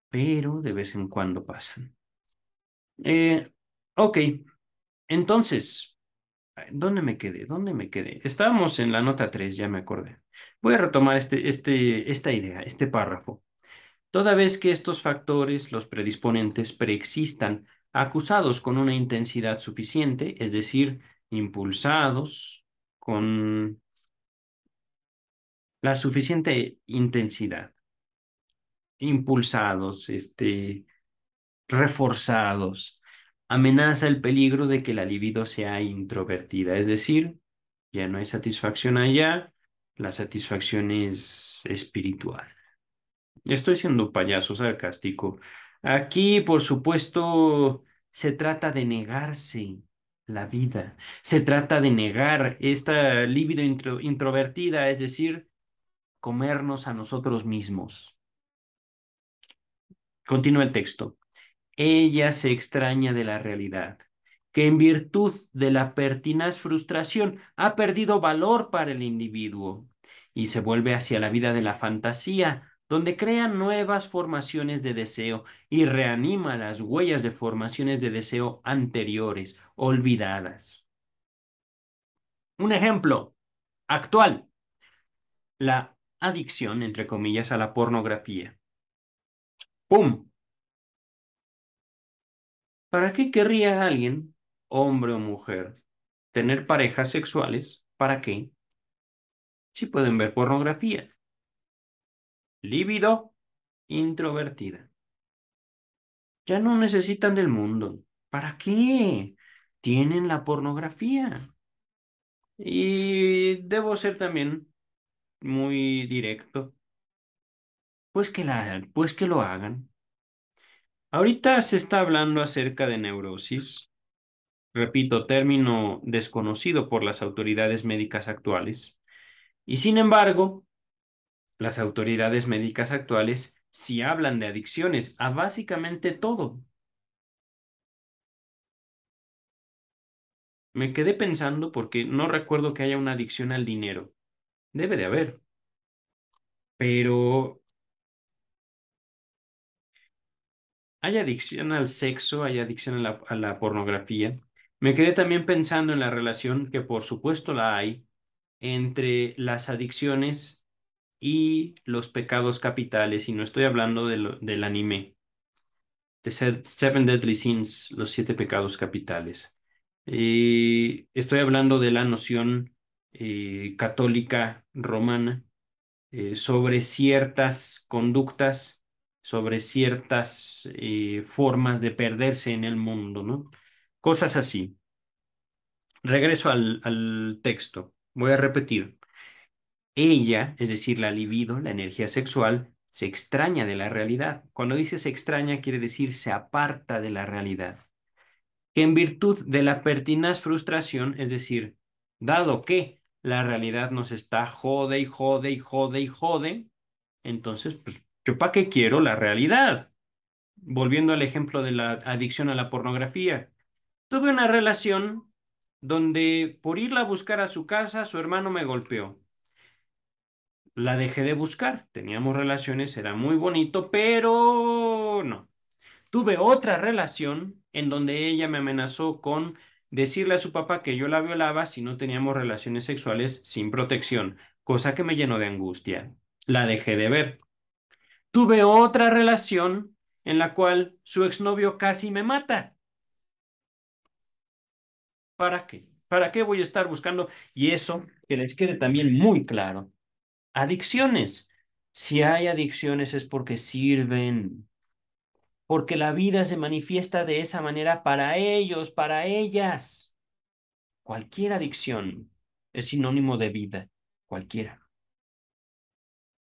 pero de vez en cuando pasan. Eh, ok, entonces, ¿Dónde me quedé? ¿Dónde me quedé? Estábamos en la nota 3, ya me acordé. Voy a retomar este, este, esta idea, este párrafo. Toda vez que estos factores, los predisponentes, preexistan acusados con una intensidad suficiente, es decir, impulsados con la suficiente intensidad, impulsados, este, reforzados, amenaza el peligro de que la libido sea introvertida, es decir, ya no hay satisfacción allá, la satisfacción es espiritual. Estoy siendo payaso sarcástico. Aquí, por supuesto, se trata de negarse la vida, se trata de negar esta libido introvertida, es decir, comernos a nosotros mismos. Continúa el texto ella se extraña de la realidad, que en virtud de la pertinaz frustración ha perdido valor para el individuo y se vuelve hacia la vida de la fantasía, donde crea nuevas formaciones de deseo y reanima las huellas de formaciones de deseo anteriores, olvidadas. Un ejemplo actual, la adicción, entre comillas, a la pornografía. ¡Pum! ¿Para qué querría alguien, hombre o mujer, tener parejas sexuales? ¿Para qué? Si pueden ver pornografía. Lívido, introvertida. Ya no necesitan del mundo. ¿Para qué? Tienen la pornografía. Y debo ser también muy directo. Pues que, la, pues que lo hagan. Ahorita se está hablando acerca de neurosis, repito, término desconocido por las autoridades médicas actuales, y sin embargo, las autoridades médicas actuales sí hablan de adicciones a básicamente todo. Me quedé pensando porque no recuerdo que haya una adicción al dinero. Debe de haber. Pero hay adicción al sexo, hay adicción a la, pornografía. Me quedé también pensando en la relación que por supuesto la hay entre las adicciones y los pecados capitales, y no estoy hablando del anime. The Seven Deadly Sins, los siete pecados capitales. estoy hablando de la noción eh, católica romana eh, sobre ciertas conductas sobre ciertas eh, formas de perderse en el mundo, ¿no? Cosas así. Regreso al, al texto. Voy a repetir. Ella, es decir, la libido, la energía sexual, se extraña de la realidad. Cuando dice se extraña, quiere decir se aparta de la realidad. Que en virtud de la pertinaz frustración, es decir, dado que la realidad nos está jode y jode y jode y jode, entonces pues, ¿Yo para qué quiero la realidad? Volviendo al ejemplo de la adicción a la pornografía. Tuve una relación donde por irla a buscar a su casa, su hermano me golpeó. La dejé de buscar, teníamos relaciones, era muy bonito, pero no. Tuve otra relación en donde ella me amenazó con decirle a su papá que yo la violaba si no teníamos relaciones sexuales sin protección, cosa que me llenó de angustia. La dejé de ver. Tuve otra relación en la cual su exnovio casi me mata. ¿Para qué? ¿Para qué voy a estar buscando? Y eso que les quede también muy claro. Adicciones. Si hay adicciones es porque sirven, porque la vida se manifiesta de esa manera para ellos, para ellas. Cualquier adicción es sinónimo de vida, cualquiera.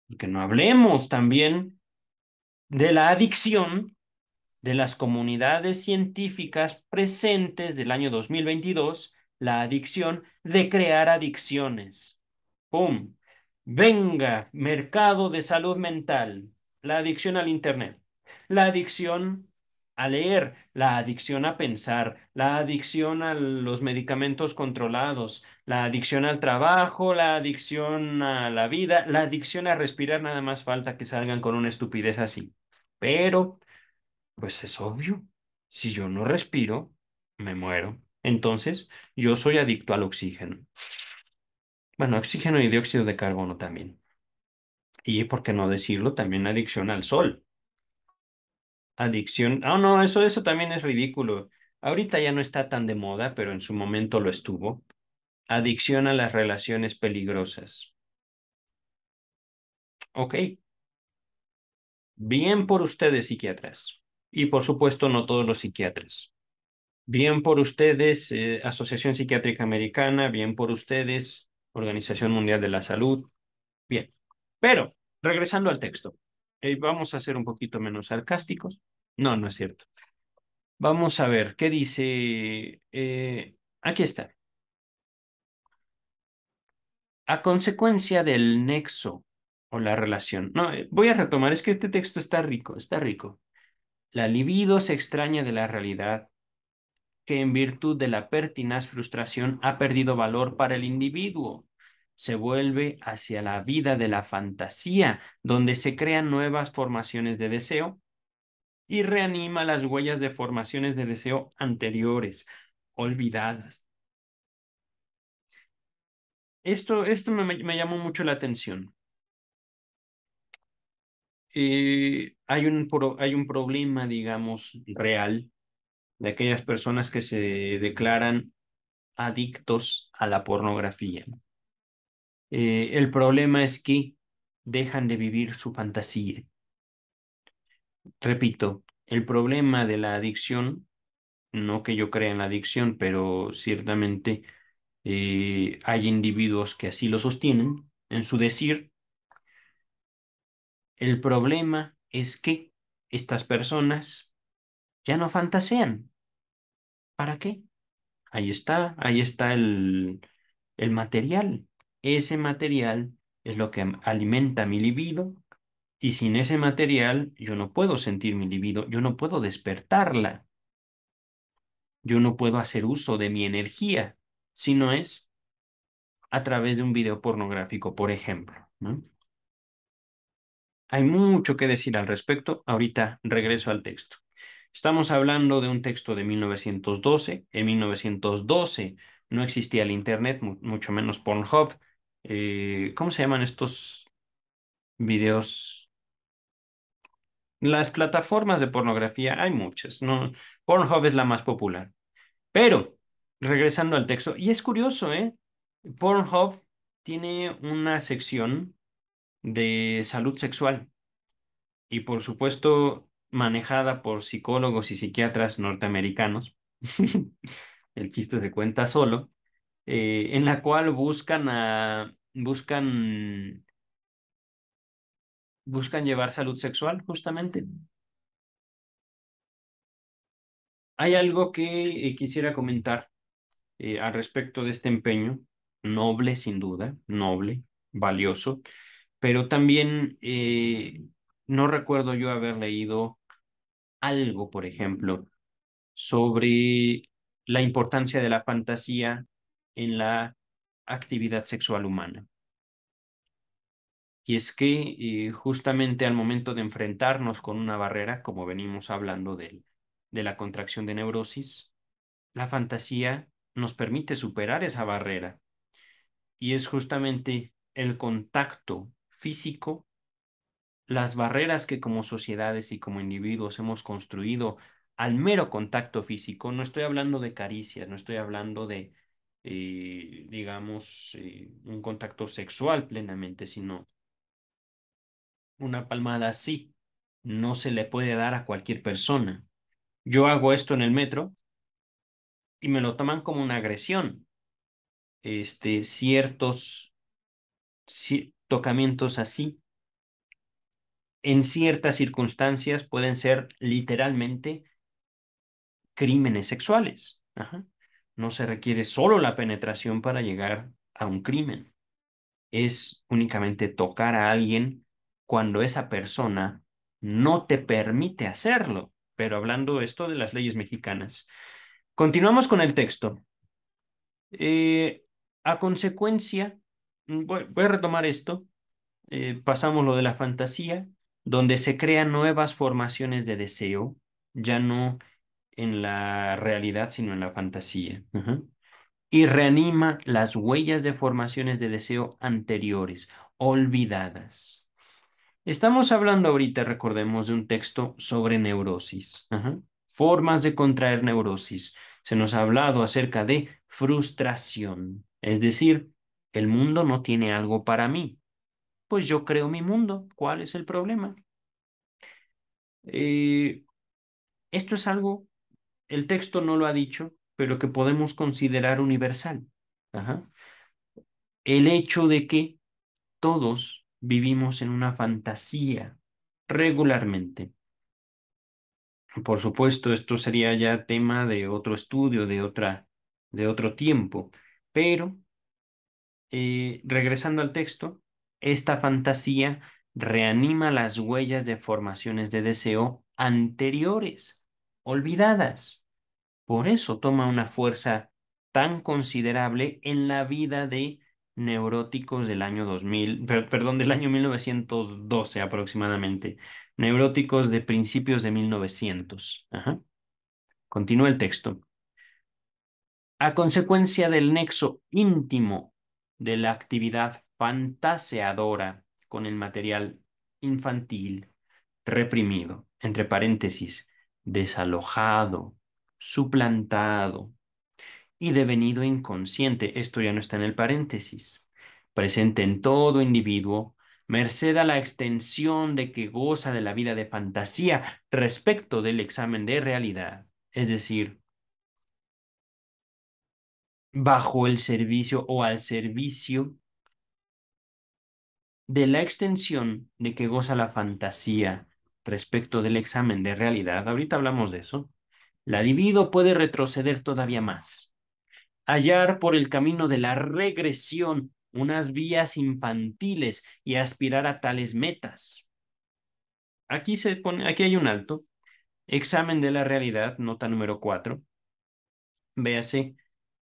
Y que no hablemos también de la adicción de las comunidades científicas presentes del año 2022, la adicción de crear adicciones. ¡Pum! Venga, mercado de salud mental, la adicción al Internet, la adicción a leer, la adicción a pensar, la adicción a los medicamentos controlados, la adicción al trabajo, la adicción a la vida, la adicción a respirar, nada más falta que salgan con una estupidez así. Pero, pues es obvio, si yo no respiro, me muero. Entonces, yo soy adicto al oxígeno. Bueno, oxígeno y dióxido de carbono también. Y, ¿por qué no decirlo? También adicción al sol adicción. Ah, no, eso, eso también es ridículo. Ahorita ya no está tan de moda, pero en su momento lo estuvo. Adicción a las relaciones peligrosas. Ok. Bien por ustedes, psiquiatras. Y por supuesto, no todos los psiquiatras. Bien por ustedes, eh, Asociación Psiquiátrica Americana, bien por ustedes, Organización Mundial de la Salud. Bien. Pero, regresando al texto vamos a ser un poquito menos sarcásticos. No, no es cierto. Vamos a ver, ¿qué dice? Eh, aquí está. A consecuencia del nexo o la relación. No, eh, voy a retomar, es que este texto está rico, está rico. La libido se extraña de la realidad, que en virtud de la pertinaz frustración ha perdido valor para el individuo se vuelve hacia la vida de la fantasía, donde se crean nuevas formaciones de deseo y reanima las huellas de formaciones de deseo anteriores, olvidadas. Esto, esto me, llamó mucho la atención. Eh, hay, un hay un problema, digamos, real de aquellas personas que se declaran adictos a la pornografía. Eh, el problema es que dejan de vivir su fantasía. Repito, el problema de la adicción, no que yo crea en la adicción, pero ciertamente eh, hay individuos que así lo sostienen en su decir. El problema es que estas personas ya no fantasean. ¿Para qué? Ahí está, ahí está el material ese material es lo que alimenta mi libido y sin ese material yo no puedo sentir mi libido, yo no puedo despertarla, yo no puedo hacer uso de mi energía si no es a través de un video pornográfico, por ejemplo. Hay mucho que decir al respecto, ahorita regreso al texto. Estamos hablando de un texto de 1912. En 1912 no existía el Internet, mucho menos Pornhub. Eh, ¿cómo se llaman estos videos? Las plataformas de pornografía, hay muchas, Pornhub es la más popular. Pero, regresando al texto, y es curioso, ¿eh? Pornhub tiene una sección de salud sexual y por supuesto manejada por psicólogos y psiquiatras norteamericanos. El chiste se cuenta solo. Eh, en la cual buscan buscan, buscan llevar salud sexual, justamente. Hay algo que eh, quisiera comentar eh, al respecto de este empeño, noble sin duda, noble, valioso, pero también no recuerdo yo haber leído algo, por ejemplo, sobre la importancia de la fantasía en la actividad sexual humana. Y es que eh, justamente al momento de enfrentarnos con una barrera, como venimos hablando de, de la contracción de neurosis, la fantasía nos permite superar esa barrera. Y es justamente el contacto físico, las barreras que como sociedades y como individuos hemos construido al mero contacto físico, no estoy hablando de caricias, no estoy hablando de eh, digamos, eh, un contacto sexual plenamente, sino una palmada así no se le puede dar a cualquier persona. Yo hago esto en el metro y me lo toman como una agresión. Este, ciertos tocamientos así, en ciertas circunstancias, pueden ser literalmente crímenes sexuales. Ajá no se requiere solo la penetración para llegar a un crimen. Es únicamente tocar a alguien cuando esa persona no te permite hacerlo. Pero hablando esto de las leyes mexicanas. Continuamos con el texto. Eh, a consecuencia, voy, a retomar esto. Eh, pasamos lo de la fantasía, donde se crean nuevas formaciones de deseo. Ya no en la realidad, sino en la fantasía. Y reanima las huellas de formaciones de deseo anteriores, olvidadas. Estamos hablando ahorita, recordemos, de un texto sobre neurosis, formas de contraer neurosis. Se nos ha hablado acerca de frustración, es decir, el mundo no tiene algo para mí. Pues yo creo mi mundo. ¿Cuál es el problema? Eh, esto es algo el texto no lo ha dicho, pero que podemos considerar universal. El hecho de que todos vivimos en una fantasía regularmente. Por supuesto, esto sería ya tema de otro estudio, de, otra, de otro tiempo, pero eh, regresando al texto, esta fantasía reanima las huellas de formaciones de deseo anteriores olvidadas. Por eso toma una fuerza tan considerable en la vida de neuróticos del año 2000, perdón, del año 1912 aproximadamente, neuróticos de principios de 1900. Continúa el texto. A consecuencia del nexo íntimo de la actividad fantaseadora con el material infantil reprimido, entre paréntesis, desalojado, suplantado y devenido inconsciente. Esto ya no está en el paréntesis. Presente en todo individuo, merced a la extensión de que goza de la vida de fantasía respecto del examen de realidad. Es decir, bajo el servicio o al servicio de la extensión de que goza la fantasía respecto del examen de realidad, ahorita hablamos de eso, la divido puede retroceder todavía más. Hallar por el camino de la regresión unas vías infantiles y aspirar a tales metas. Aquí, se pone, aquí hay un alto. Examen de la realidad, nota número 4. Véase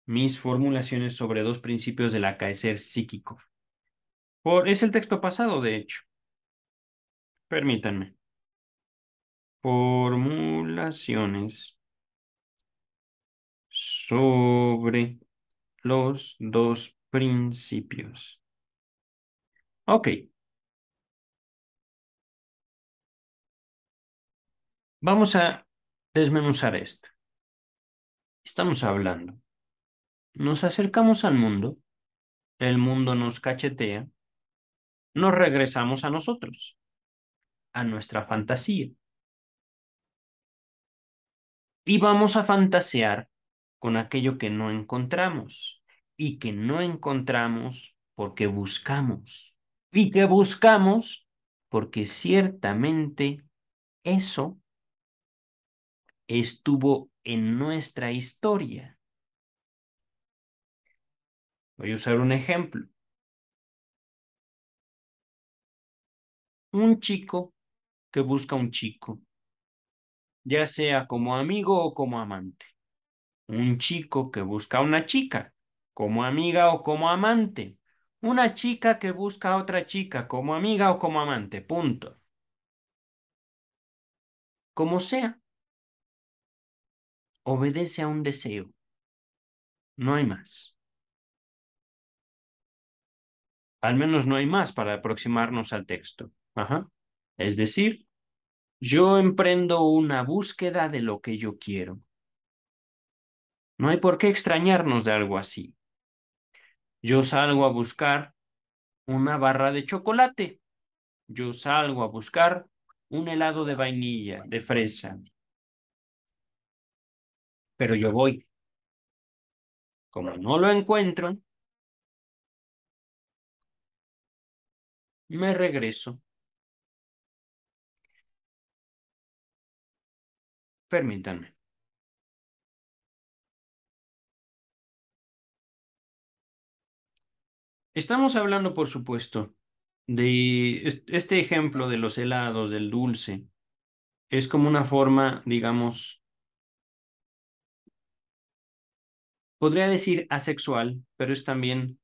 mis formulaciones sobre dos principios del acaecer psíquico. Por, es el texto pasado, de hecho. Permítanme formulaciones sobre los dos principios. Ok. Vamos a desmenuzar esto. Estamos hablando. Nos acercamos al mundo, el mundo nos cachetea, nos regresamos a nosotros, a nuestra fantasía y vamos a fantasear con aquello que no encontramos y que no encontramos porque buscamos y que buscamos porque ciertamente eso estuvo en nuestra historia. Voy a usar un ejemplo. Un chico que busca un chico ya sea como amigo o como amante. Un chico que busca a una chica, como amiga o como amante. Una chica que busca a otra chica, como amiga o como amante. Punto. Como sea, obedece a un deseo. No hay más. Al menos no hay más para aproximarnos al texto. Ajá. Es decir, yo emprendo una búsqueda de lo que yo quiero. No hay por qué extrañarnos de algo así. Yo salgo a buscar una barra de chocolate. Yo salgo a buscar un helado de vainilla, de fresa. Pero yo voy. Como no lo encuentro, me regreso. Permítanme. Estamos hablando, por supuesto, de este ejemplo de los helados, del dulce. Es como una forma, digamos, podría decir asexual, pero es también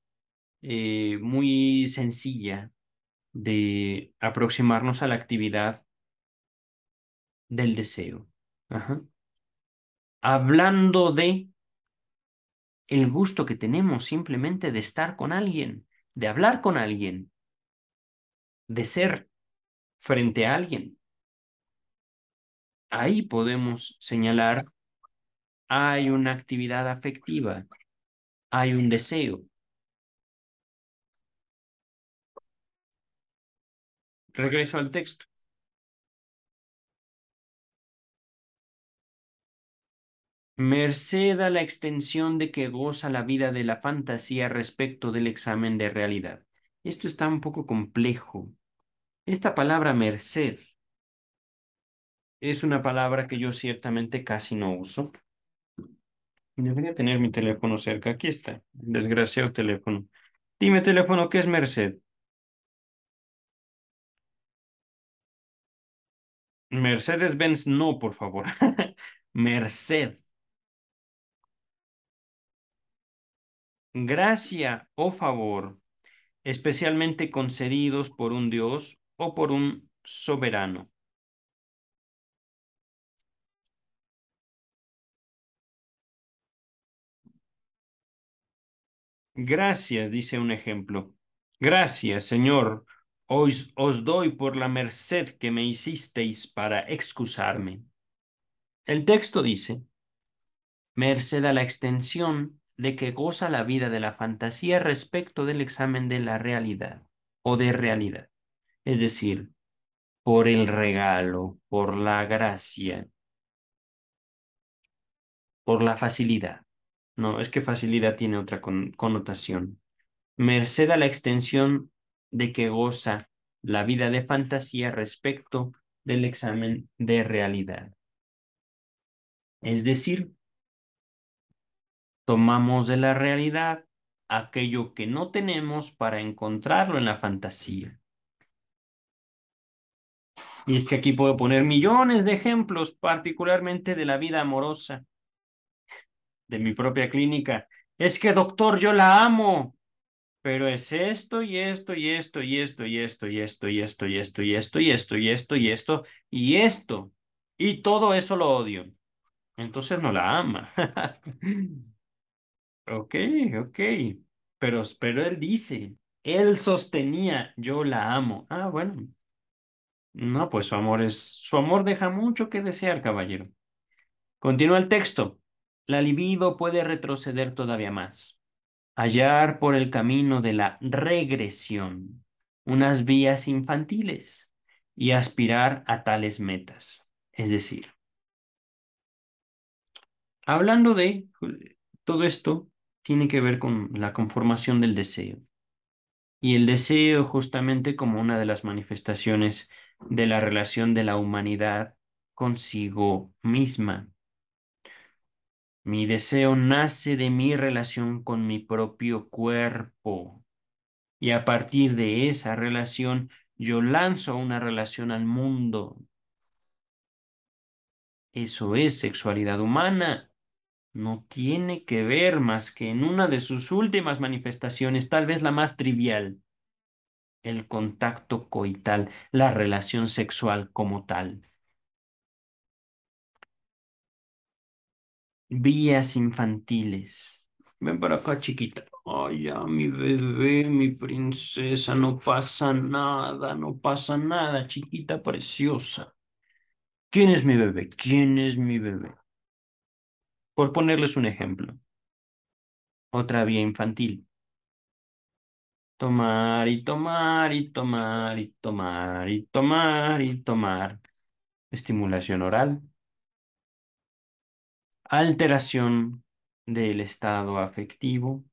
eh, muy sencilla de aproximarnos a la actividad del deseo. Ajá. Hablando de el gusto que tenemos simplemente de estar con alguien, de hablar con alguien, de ser frente a alguien. Ahí podemos señalar, hay una actividad afectiva, hay un deseo. Regreso al texto. merced a la extensión de que goza la vida de la fantasía respecto del examen de realidad. Esto está un poco complejo. Esta palabra merced es una palabra que yo ciertamente casi no uso. Debería tener mi teléfono cerca. Aquí está. Desgraciado teléfono. Dime teléfono, ¿qué es merced? Mercedes-Benz, no, por favor. merced gracia o favor especialmente concedidos por un Dios o por un soberano. Gracias, dice un ejemplo. Gracias, Señor, hoy os doy por la merced que me hicisteis para excusarme. El texto dice, merced a la extensión de que goza la vida de la fantasía respecto del examen de la realidad o de realidad. Es decir, por el regalo, por la gracia, por la facilidad. No, es que facilidad tiene otra connotación. Merced a la extensión de que goza la vida de fantasía respecto del examen de realidad. Es decir, Tomamos de la realidad aquello que no tenemos para encontrarlo en la fantasía. Y es que aquí puedo poner millones de ejemplos, particularmente de la vida amorosa, de mi propia clínica. Es que, doctor, yo la amo, pero es esto y esto y esto y esto y esto y esto y esto y esto y esto y esto y esto y esto y esto. Y todo eso lo odio. Entonces no la ama. Ok, ok. Pero, pero él dice, él sostenía, yo la amo. Ah, bueno. No, pues su amor es, su amor deja mucho que desear, caballero. Continúa el texto. La libido puede retroceder todavía más. Hallar por el camino de la regresión unas vías infantiles y aspirar a tales metas. Es decir, hablando de todo esto, tiene que ver con la conformación del deseo. Y el deseo justamente como una de las manifestaciones de la relación de la humanidad consigo misma. Mi deseo nace de mi relación con mi propio cuerpo. Y a partir de esa relación, yo lanzo una relación al mundo. Eso es sexualidad humana no tiene que ver más que en una de sus últimas manifestaciones, tal vez la más trivial, el contacto coital, la relación sexual como tal. Vías infantiles. Ven para acá, chiquita. Ay, mi bebé, mi princesa, no pasa nada, no pasa nada, chiquita preciosa. ¿Quién es mi bebé? ¿Quién es mi bebé? por ponerles un ejemplo. Otra vía infantil. Tomar y tomar y tomar y tomar y tomar y tomar. Estimulación oral. Alteración del estado afectivo.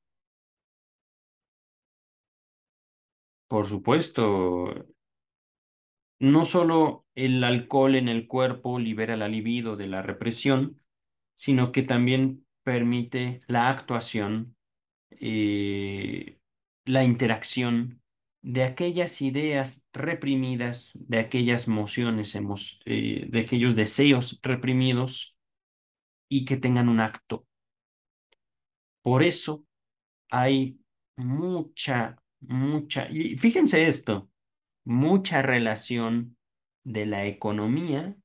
Por supuesto, no solo el alcohol en el cuerpo libera la libido de la represión, sino que también permite la actuación, eh, la interacción de aquellas ideas reprimidas, de aquellas emociones, eh, de aquellos deseos reprimidos y que tengan un acto. Por eso hay mucha, mucha, y fíjense esto, mucha relación de la economía,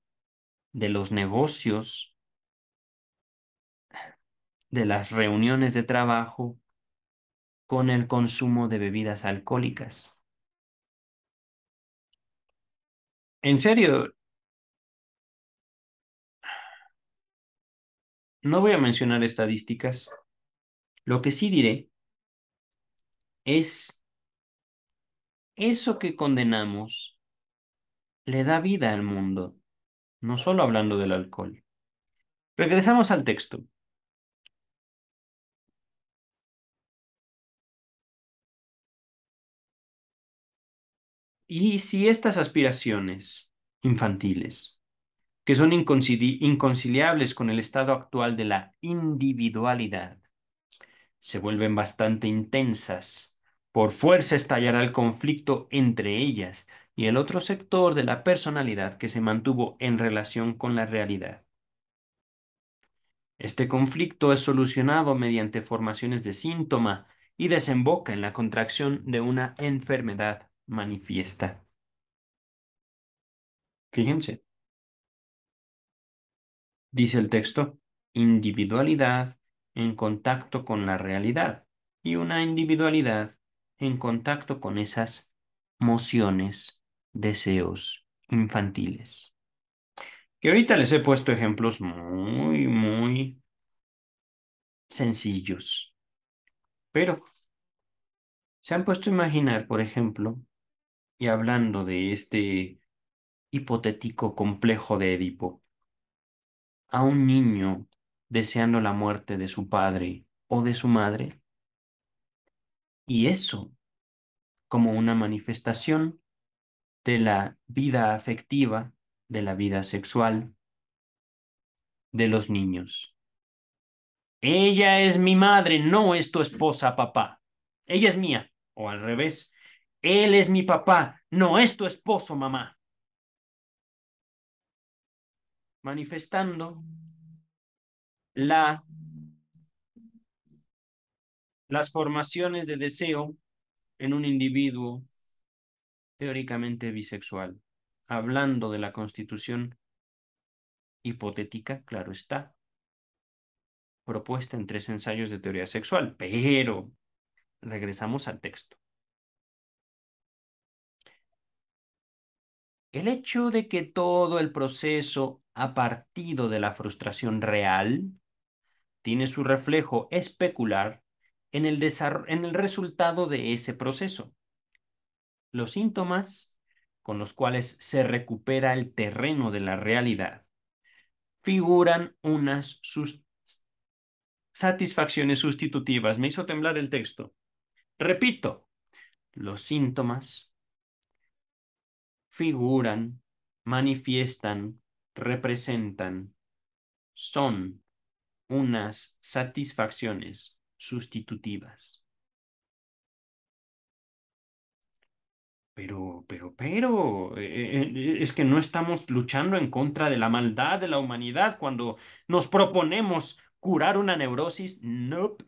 de los negocios, de las reuniones de trabajo con el consumo de bebidas alcohólicas. En serio, no voy a mencionar estadísticas. Lo que sí diré es eso que condenamos le da vida al mundo, no solo hablando del alcohol. Regresamos al texto. Y si estas aspiraciones infantiles, que son inconciliables con el estado actual de la individualidad, se vuelven bastante intensas, por fuerza estallará el conflicto entre ellas y el otro sector de la personalidad que se mantuvo en relación con la realidad. Este conflicto es solucionado mediante formaciones de síntoma y desemboca en la contracción de una enfermedad manifiesta. Fíjense. Dice el texto, individualidad en contacto con la realidad y una individualidad en contacto con esas mociones, deseos infantiles. Que ahorita les he puesto ejemplos muy, muy sencillos. Pero, ¿se han puesto a imaginar, por ejemplo, y hablando de este hipotético complejo de Edipo, a un niño deseando la muerte de su padre o de su madre, y eso como una manifestación de la vida afectiva, de la vida sexual de los niños. Ella es mi madre, no es tu esposa, papá. Ella es mía, o al revés. Él es mi papá, no es tu esposo, mamá. Manifestando la, las formaciones de deseo en un individuo teóricamente bisexual, hablando de la constitución hipotética, claro está, propuesta en tres ensayos de teoría sexual, pero regresamos al texto. El hecho de que todo el proceso ha partido de la frustración real tiene su reflejo especular en el, en el resultado de ese proceso. Los síntomas con los cuales se recupera el terreno de la realidad figuran unas satisfacciones sustitutivas. Me hizo temblar el texto. Repito, los síntomas figuran, manifiestan, representan, son unas satisfacciones sustitutivas. Pero, pero, pero, eh, eh, eh, es que no estamos luchando en contra de la maldad de la humanidad cuando nos proponemos curar una neurosis. Nope.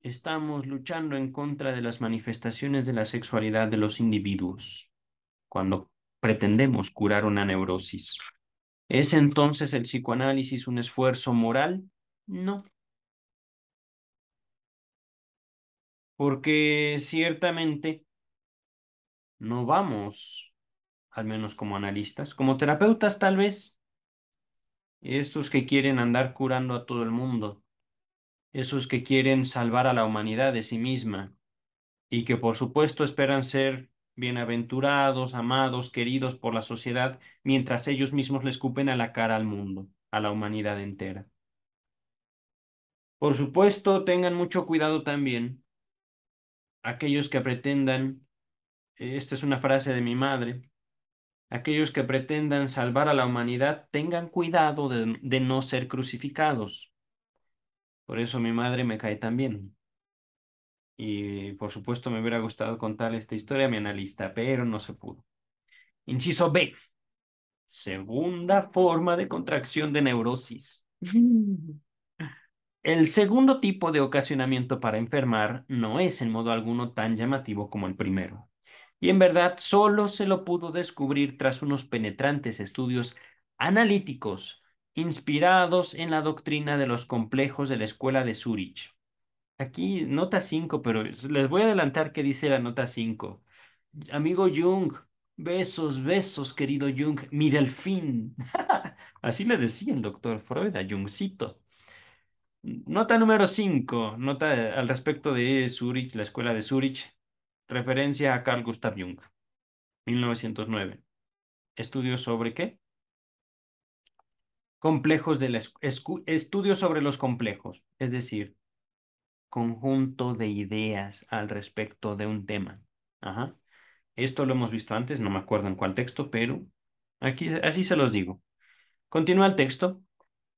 Estamos luchando en contra de las manifestaciones de la sexualidad de los individuos cuando pretendemos curar una neurosis. ¿Es entonces el psicoanálisis un esfuerzo moral? No. Porque ciertamente no vamos, al menos como analistas, como terapeutas tal vez, esos que quieren andar curando a todo el mundo, esos que quieren salvar a la humanidad de sí misma y que por supuesto esperan ser bienaventurados, amados, queridos por la sociedad, mientras ellos mismos les cupen a la cara al mundo, a la humanidad entera. Por supuesto, tengan mucho cuidado también aquellos que pretendan, eh, esta es una frase de mi madre, aquellos que pretendan salvar a la humanidad, tengan cuidado de no ser crucificados. Por eso mi madre me cae también. Y por supuesto me hubiera gustado contar esta historia a mi analista, pero no se pudo. Inciso B. Segunda forma de contracción de neurosis. El segundo tipo de ocasionamiento para enfermar no es en modo alguno tan llamativo como el primero. Y en verdad solo se lo pudo descubrir tras unos penetrantes estudios analíticos inspirados en la doctrina de los complejos de la escuela de Zurich Aquí, nota 5, pero les voy a adelantar qué dice la nota 5. Amigo Jung, besos, besos, querido Jung, mi delfín. Así le decía el doctor Freud a Jungcito. Nota número 5, nota al respecto de Zurich, la escuela de Zurich, referencia a Carl Gustav Jung, 1909. ¿Estudios sobre qué? Complejos de la estudios sobre los complejos, es decir, conjunto de ideas al respecto de un tema. Esto lo hemos visto antes, no me acuerdo en cuál texto, pero aquí así se los digo. Continúa el texto.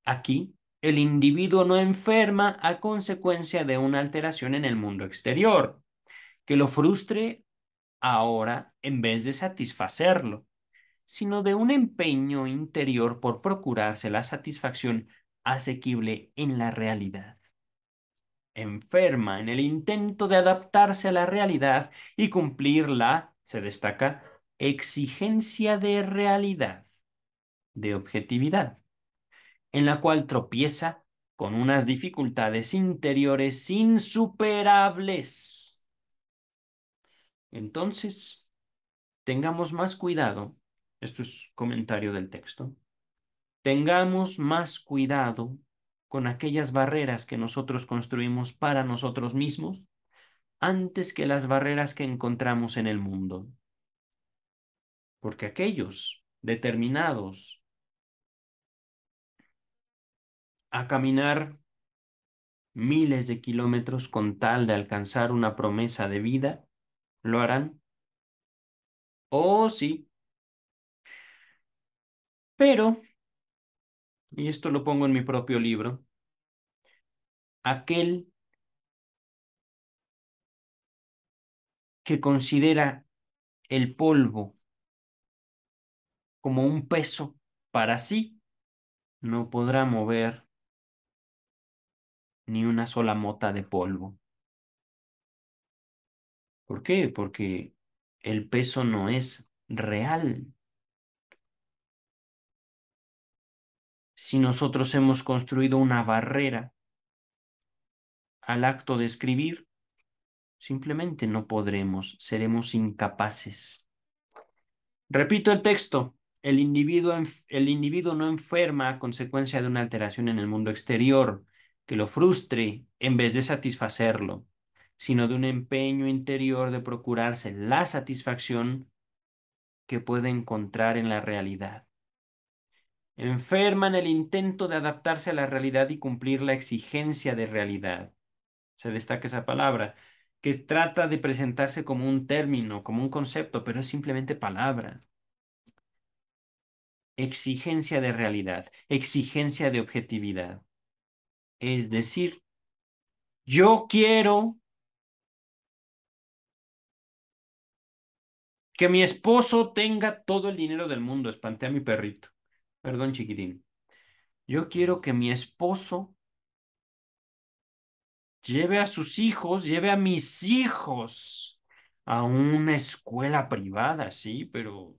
Aquí el individuo no enferma a consecuencia de una alteración en el mundo exterior que lo frustre ahora en vez de satisfacerlo, sino de un empeño interior por procurarse la satisfacción asequible en la realidad enferma en el intento de adaptarse a la realidad y cumplir la, se destaca, exigencia de realidad, de objetividad, en la cual tropieza con unas dificultades interiores insuperables. Entonces, tengamos más cuidado, esto es comentario del texto, tengamos más cuidado con aquellas barreras que nosotros construimos para nosotros mismos antes que las barreras que encontramos en el mundo. Porque aquellos determinados a caminar miles de kilómetros con tal de alcanzar una promesa de vida, lo harán. Oh, sí. Pero y esto lo pongo en mi propio libro, aquel que considera el polvo como un peso para sí, no podrá mover ni una sola mota de polvo. ¿Por qué? Porque el peso no es real, si nosotros hemos construido una barrera al acto de escribir, simplemente no podremos, seremos incapaces. Repito el texto, el individuo, el individuo no enferma a consecuencia de una alteración en el mundo exterior que lo frustre en vez de satisfacerlo, sino de un empeño interior de procurarse la satisfacción que puede encontrar en la realidad enferma en el intento de adaptarse a la realidad y cumplir la exigencia de realidad. Se destaca esa palabra, que trata de presentarse como un término, como un concepto, pero es simplemente palabra. Exigencia de realidad, exigencia de objetividad. Es decir, yo quiero que mi esposo tenga todo el dinero del mundo, espanté a mi perrito. Perdón, chiquitín. Yo quiero que mi esposo lleve a sus hijos, lleve a mis hijos a una escuela privada, sí, pero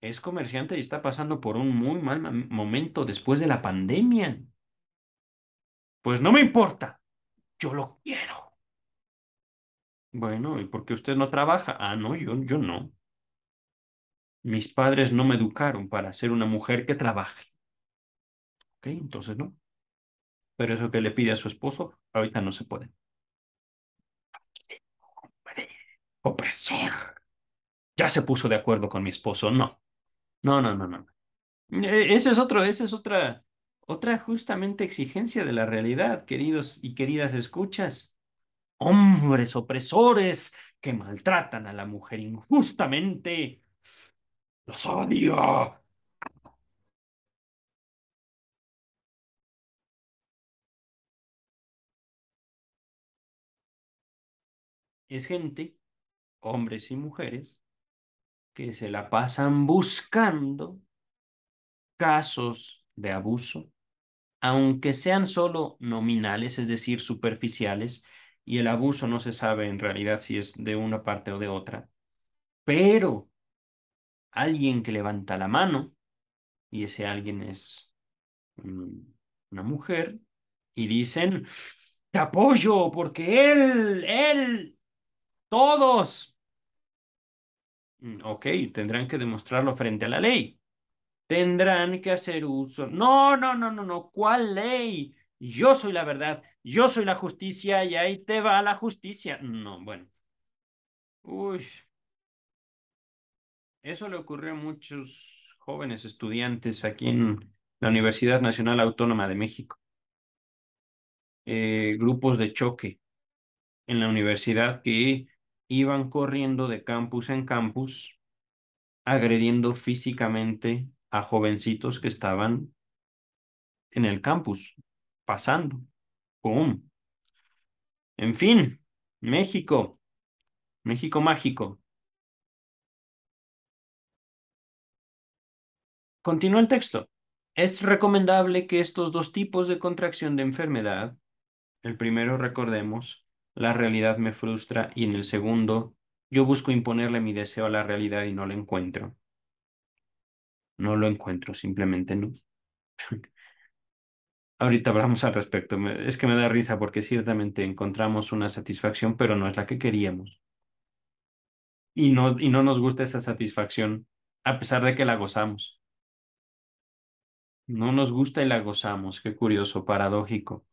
es comerciante y está pasando por un muy mal momento después de la pandemia. Pues no me importa, yo lo quiero. Bueno, ¿y por qué usted no trabaja? Ah, no, yo, yo no mis padres no me educaron para ser una mujer que trabaje. ¿Ok? Entonces no. Pero eso que le pide a su esposo, ahorita no se puede. Hombre, opresor. Ya se puso de acuerdo con mi esposo, no. No, no, no, no. E, ese es otro, esa es otra, otra justamente exigencia de la realidad, queridos y queridas escuchas. Hombres opresores que maltratan a la mujer injustamente ¡La Es gente, hombres y mujeres, que se la pasan buscando casos de abuso, aunque sean solo nominales, es decir, superficiales, y el abuso no se sabe en realidad si es de una parte o de otra, pero alguien que levanta la mano, y ese alguien es una mujer, y dicen, te apoyo porque él, él, todos. Mm, ok, tendrán que demostrarlo frente a la ley. Tendrán que hacer uso. No, no, no, no, no. ¿Cuál ley? Yo soy la verdad, yo soy la justicia y ahí te va la justicia. No, bueno. Uy, eso le ocurrió a muchos jóvenes estudiantes aquí en la Universidad Nacional Autónoma de México. Eh, grupos de choque en la universidad que iban corriendo de campus en campus, agrediendo físicamente a jovencitos que estaban en el campus, pasando. En fin, México, México mágico. Continúa el texto. Es recomendable que estos dos tipos de contracción de enfermedad, el primero recordemos, la realidad me frustra y en el segundo, yo busco imponerle mi deseo a la realidad y no lo encuentro. No lo encuentro, simplemente no. Ahorita hablamos al respecto. Es que me da risa porque ciertamente encontramos una satisfacción, pero no es la que queríamos. Y no, y no nos gusta esa satisfacción, a pesar de que la gozamos. No nos gusta y la gozamos. Qué curioso, paradójico.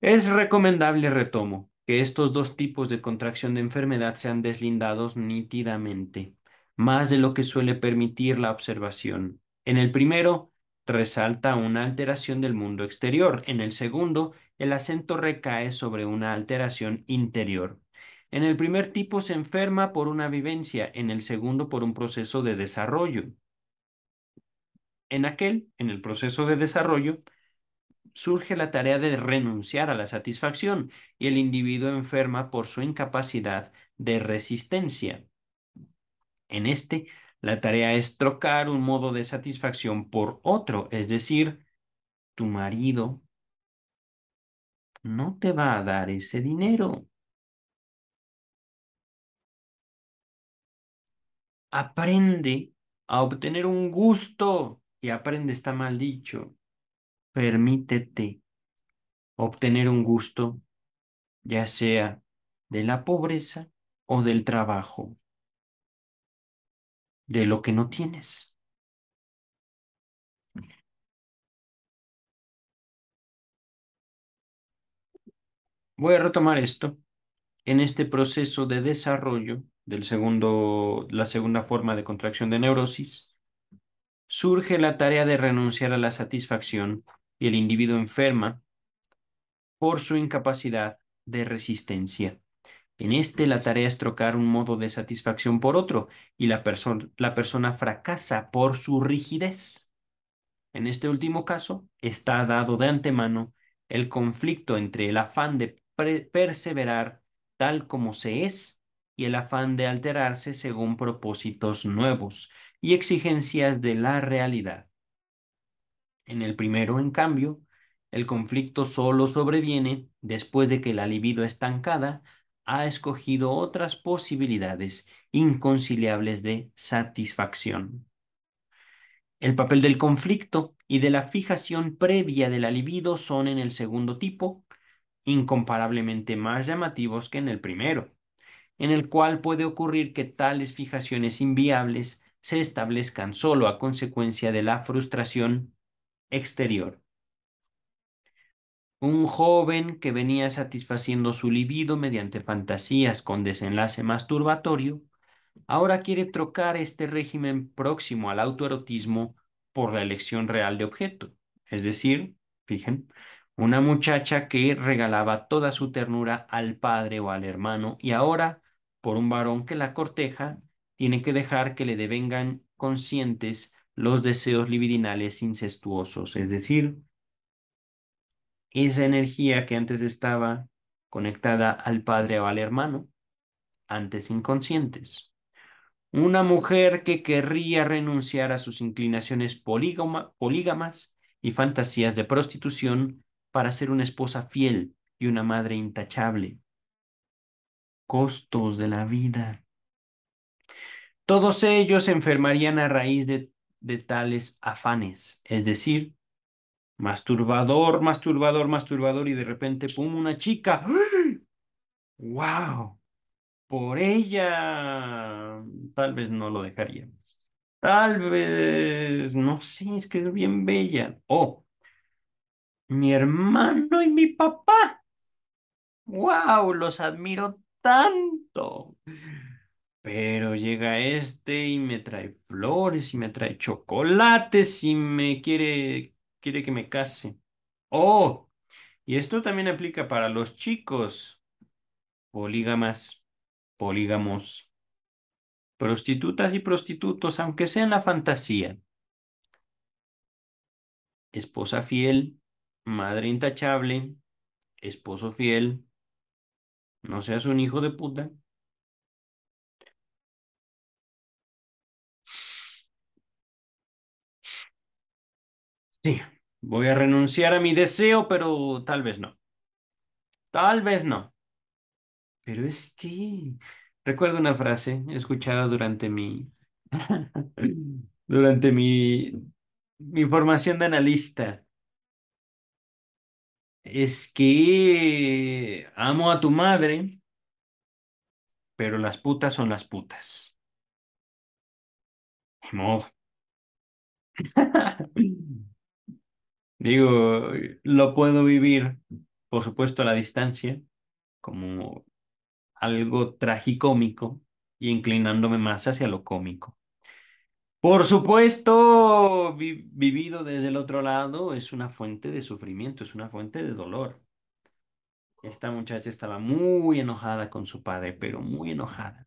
Es recomendable, retomo, que estos dos tipos de contracción de enfermedad sean deslindados nítidamente, más de lo que suele permitir la observación. En el primero, resalta una alteración del mundo exterior. En el segundo, el acento recae sobre una alteración interior. En el primer tipo se enferma por una vivencia, en el segundo por un proceso de desarrollo. En aquel, en el proceso de desarrollo, surge la tarea de renunciar a la satisfacción y el individuo enferma por su incapacidad de resistencia. En este, la tarea es trocar un modo de satisfacción por otro, es decir, tu marido no te va a dar ese dinero. Aprende a obtener un gusto y aprende está mal dicho. Permítete obtener un gusto, ya sea de la pobreza o del trabajo, de lo que no tienes. Voy a retomar esto en este proceso de desarrollo del segundo, la segunda forma de contracción de neurosis, surge la tarea de renunciar a la satisfacción y el individuo enferma por su incapacidad de resistencia. En este la tarea es trocar un modo de satisfacción por otro y la, la persona fracasa por su rigidez. En este último caso está dado de antemano el conflicto entre el afán de perseverar tal como se es y el afán de alterarse según propósitos nuevos y exigencias de la realidad. En el primero, en cambio, el conflicto solo sobreviene después de que la libido estancada ha escogido otras posibilidades inconciliables de satisfacción. El papel del conflicto y de la fijación previa de la libido son en el segundo tipo incomparablemente más llamativos que en el primero, en el cual puede ocurrir que tales fijaciones inviables se establezcan solo a consecuencia de la frustración exterior. Un joven que venía satisfaciendo su libido mediante fantasías con desenlace masturbatorio, ahora quiere trocar este régimen próximo al autoerotismo por la elección real de objeto. Es decir, fijen, una muchacha que regalaba toda su ternura al padre o al hermano y ahora, por un varón que la corteja, tiene que dejar que le devengan conscientes los deseos libidinales incestuosos, es decir, esa energía que antes estaba conectada al padre o al hermano, antes inconscientes. Una mujer que querría renunciar a sus inclinaciones polígamas y fantasías de prostitución para ser una esposa fiel y una madre intachable. Costos de la vida. Todos ellos se enfermarían a raíz de, tales afanes, es decir, masturbador, masturbador, masturbador y de repente, ¡pum!, una chica. ¡Wow! Por ella tal vez no lo dejaríamos. Tal vez, no sé, es que es bien bella. Oh, mi hermano y mi papá. ¡Wow! Los admiro tanto. Pero llega este y me trae flores y me trae chocolates y me quiere, quiere que me case. Oh, y esto también aplica para los chicos. Polígamas, polígamos, prostitutas y prostitutos, aunque sea en la fantasía. Esposa fiel, madre intachable, esposo fiel. No seas un hijo de puta. Sí, voy a renunciar a mi deseo, pero tal vez no. Tal vez no. Pero es que recuerdo una frase escuchada durante mi durante mi mi formación de analista. Es que amo a tu madre, pero las putas son las putas. De modo. Digo, lo puedo vivir, por supuesto, a la distancia, como algo tragicómico y inclinándome más hacia lo cómico. Por supuesto, vivido desde el otro lado es una fuente de sufrimiento, es una fuente de dolor. Esta muchacha estaba muy enojada con su padre, pero muy enojada.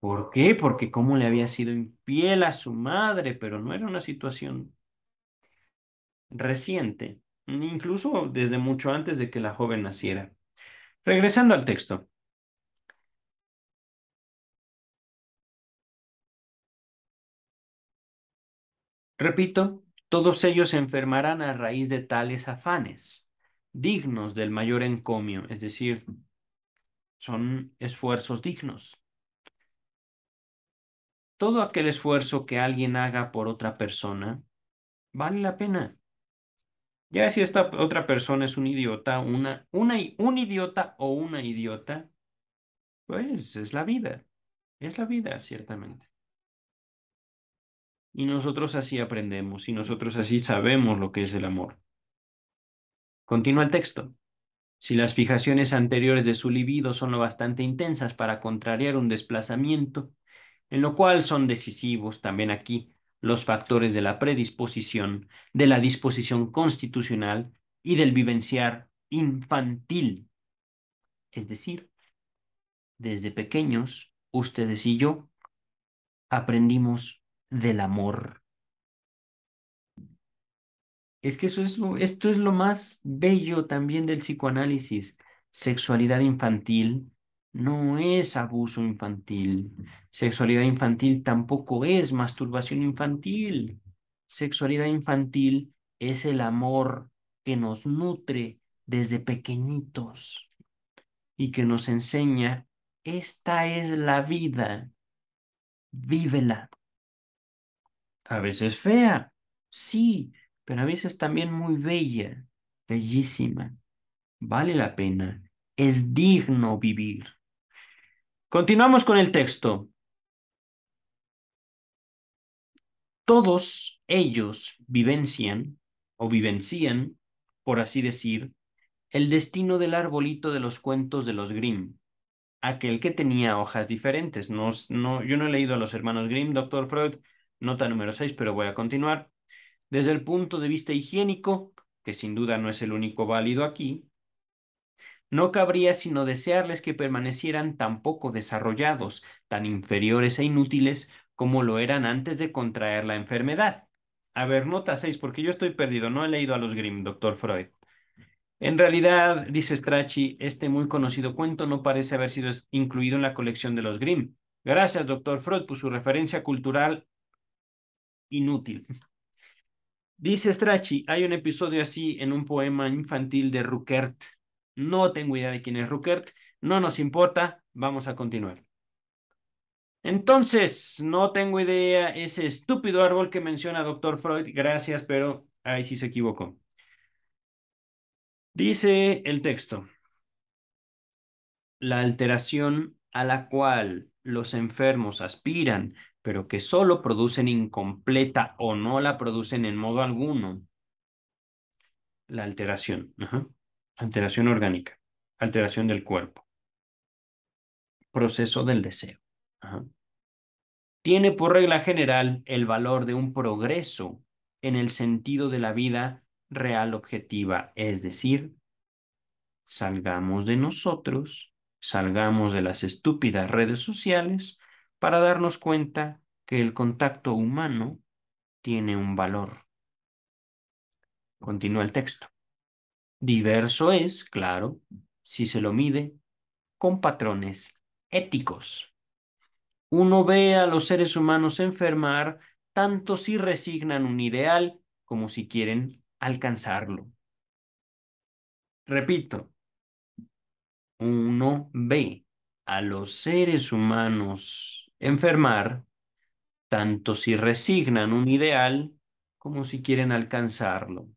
¿Por qué? Porque cómo le había sido infiel a su madre, pero no era una situación reciente, incluso desde mucho antes de que la joven naciera. Regresando al texto. Repito, todos ellos se enfermarán a raíz de tales afanes, dignos del mayor encomio, es decir, son esfuerzos dignos. Todo aquel esfuerzo que alguien haga por otra persona vale la pena. Ya si esta otra persona es un idiota, una, una, un idiota o una idiota, pues es la vida. Es la vida, ciertamente. Y nosotros así aprendemos y nosotros así sabemos lo que es el amor. Continúa el texto. Si las fijaciones anteriores de su libido son lo bastante intensas para contrariar un desplazamiento, en lo cual son decisivos también aquí los factores de la predisposición, de la disposición constitucional y del vivenciar infantil. Es decir, desde pequeños, ustedes y yo aprendimos del amor. Es que esto es lo más bello también del psicoanálisis. Sexualidad infantil, no es abuso infantil. Sexualidad infantil tampoco es masturbación infantil. Sexualidad infantil es el amor que nos nutre desde pequeñitos y que nos enseña, esta es la vida, vívela. A veces fea, sí, pero a veces también muy bella, bellísima. Vale la pena, es digno vivir. Continuamos con el texto. Todos ellos vivencian o vivencian, por así decir, el destino del arbolito de los cuentos de los Grimm, aquel que tenía hojas diferentes. No, no, yo no he leído a los hermanos Grimm, doctor Freud, nota número 6, pero voy a continuar. Desde el punto de vista higiénico, que sin duda no es el único válido aquí, no cabría sino desearles que permanecieran tan poco desarrollados, tan inferiores e inútiles como lo eran antes de contraer la enfermedad. A ver, nota 6, porque yo estoy perdido, no he leído a los Grimm, doctor Freud. En realidad, dice Strachi, este muy conocido cuento no parece haber sido incluido en la colección de los Grimm. Gracias, doctor Freud, por su referencia cultural inútil. Dice Strachi: hay un episodio así en un poema infantil de Ruckert, no tengo idea de quién es Ruckert, no nos importa, vamos a continuar. Entonces, no tengo idea ese estúpido árbol que menciona doctor Freud, gracias, pero ahí sí se equivocó. Dice el texto, la alteración a la cual los enfermos aspiran, pero que solo producen incompleta o no la producen en modo alguno. La alteración. Ajá alteración orgánica, alteración del cuerpo, proceso del deseo. Tiene por regla general el valor de un progreso en el sentido de la vida real objetiva, es decir, salgamos de nosotros, salgamos de las estúpidas redes sociales para darnos cuenta que el contacto humano tiene un valor. Continúa el texto. Diverso es, claro, si se lo mide con patrones éticos. Uno ve a los seres humanos enfermar tanto si resignan un ideal como si quieren alcanzarlo. Repito, uno ve a los seres humanos enfermar tanto si resignan un ideal como si quieren alcanzarlo.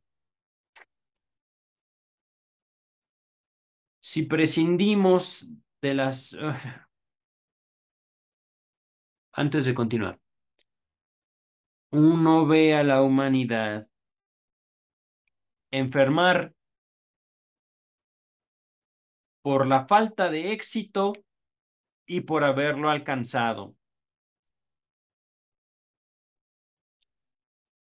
si prescindimos de las... antes de continuar, uno ve a la humanidad enfermar por la falta de éxito y por haberlo alcanzado.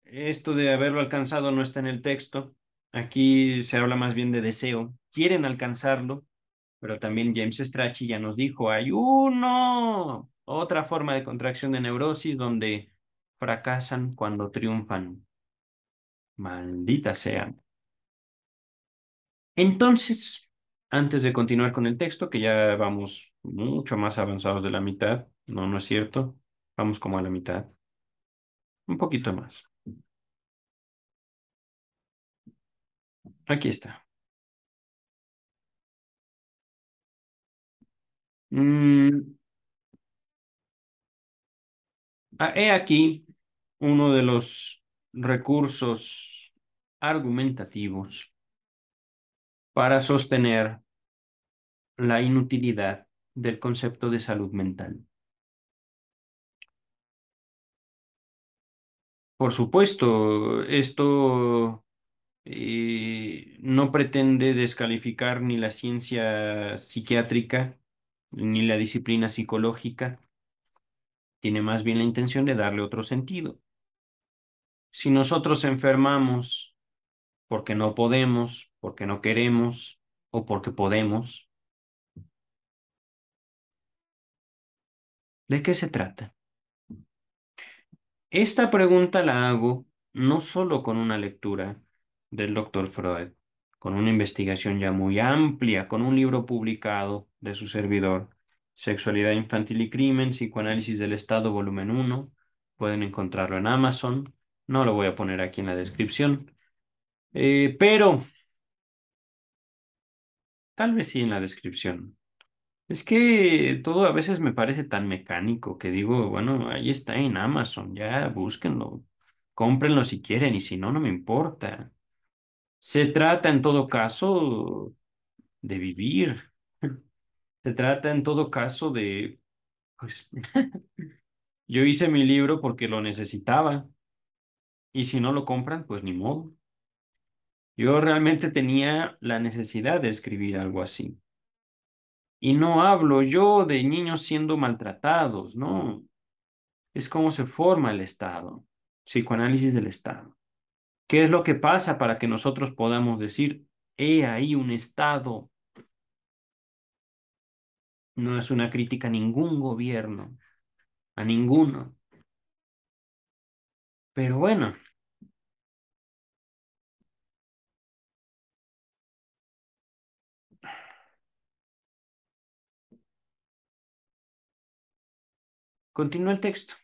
Esto de haberlo alcanzado no está en el texto. Aquí se habla más bien de deseo quieren alcanzarlo, pero también James Strachey ya nos dijo, hay uno, otra forma de contracción de neurosis donde fracasan cuando triunfan. Maldita sean. Entonces, antes de continuar con el texto, que ya vamos mucho más avanzados de la mitad, no, no es cierto, vamos como a la mitad, un poquito más. Aquí está. Mm, ah, he aquí uno de los recursos argumentativos para sostener la inutilidad del concepto de salud mental. Por supuesto, esto eh, no pretende descalificar ni la ciencia psiquiátrica ni la disciplina psicológica. Tiene más bien la intención de darle otro sentido. Si nosotros enfermamos porque no podemos, porque no queremos o porque podemos, ¿de qué se trata? Esta pregunta la hago no solo con una lectura del doctor Freud, con una investigación ya muy amplia, con un libro publicado de su servidor. Sexualidad infantil y crimen, psicoanálisis del Estado, volumen 1. Pueden encontrarlo en Amazon. No lo voy a poner aquí en la descripción. Eh, pero, tal vez sí en la descripción. Es que todo a veces me parece tan mecánico que digo, bueno, ahí está en Amazon, ya búsquenlo, cómprenlo si quieren y si no, no me importa. Se trata en todo caso de vivir, se trata en todo caso de, pues, yo hice mi libro porque lo necesitaba y si no lo compran, pues ni modo. Yo realmente tenía la necesidad de escribir algo así. Y no hablo yo de niños siendo maltratados, no. Es cómo se forma el Estado, psicoanálisis del Estado. ¿Qué es lo que pasa para que nosotros podamos decir, he ahí un Estado no es una crítica a ningún gobierno, a ninguno. Pero bueno. Continúa el texto.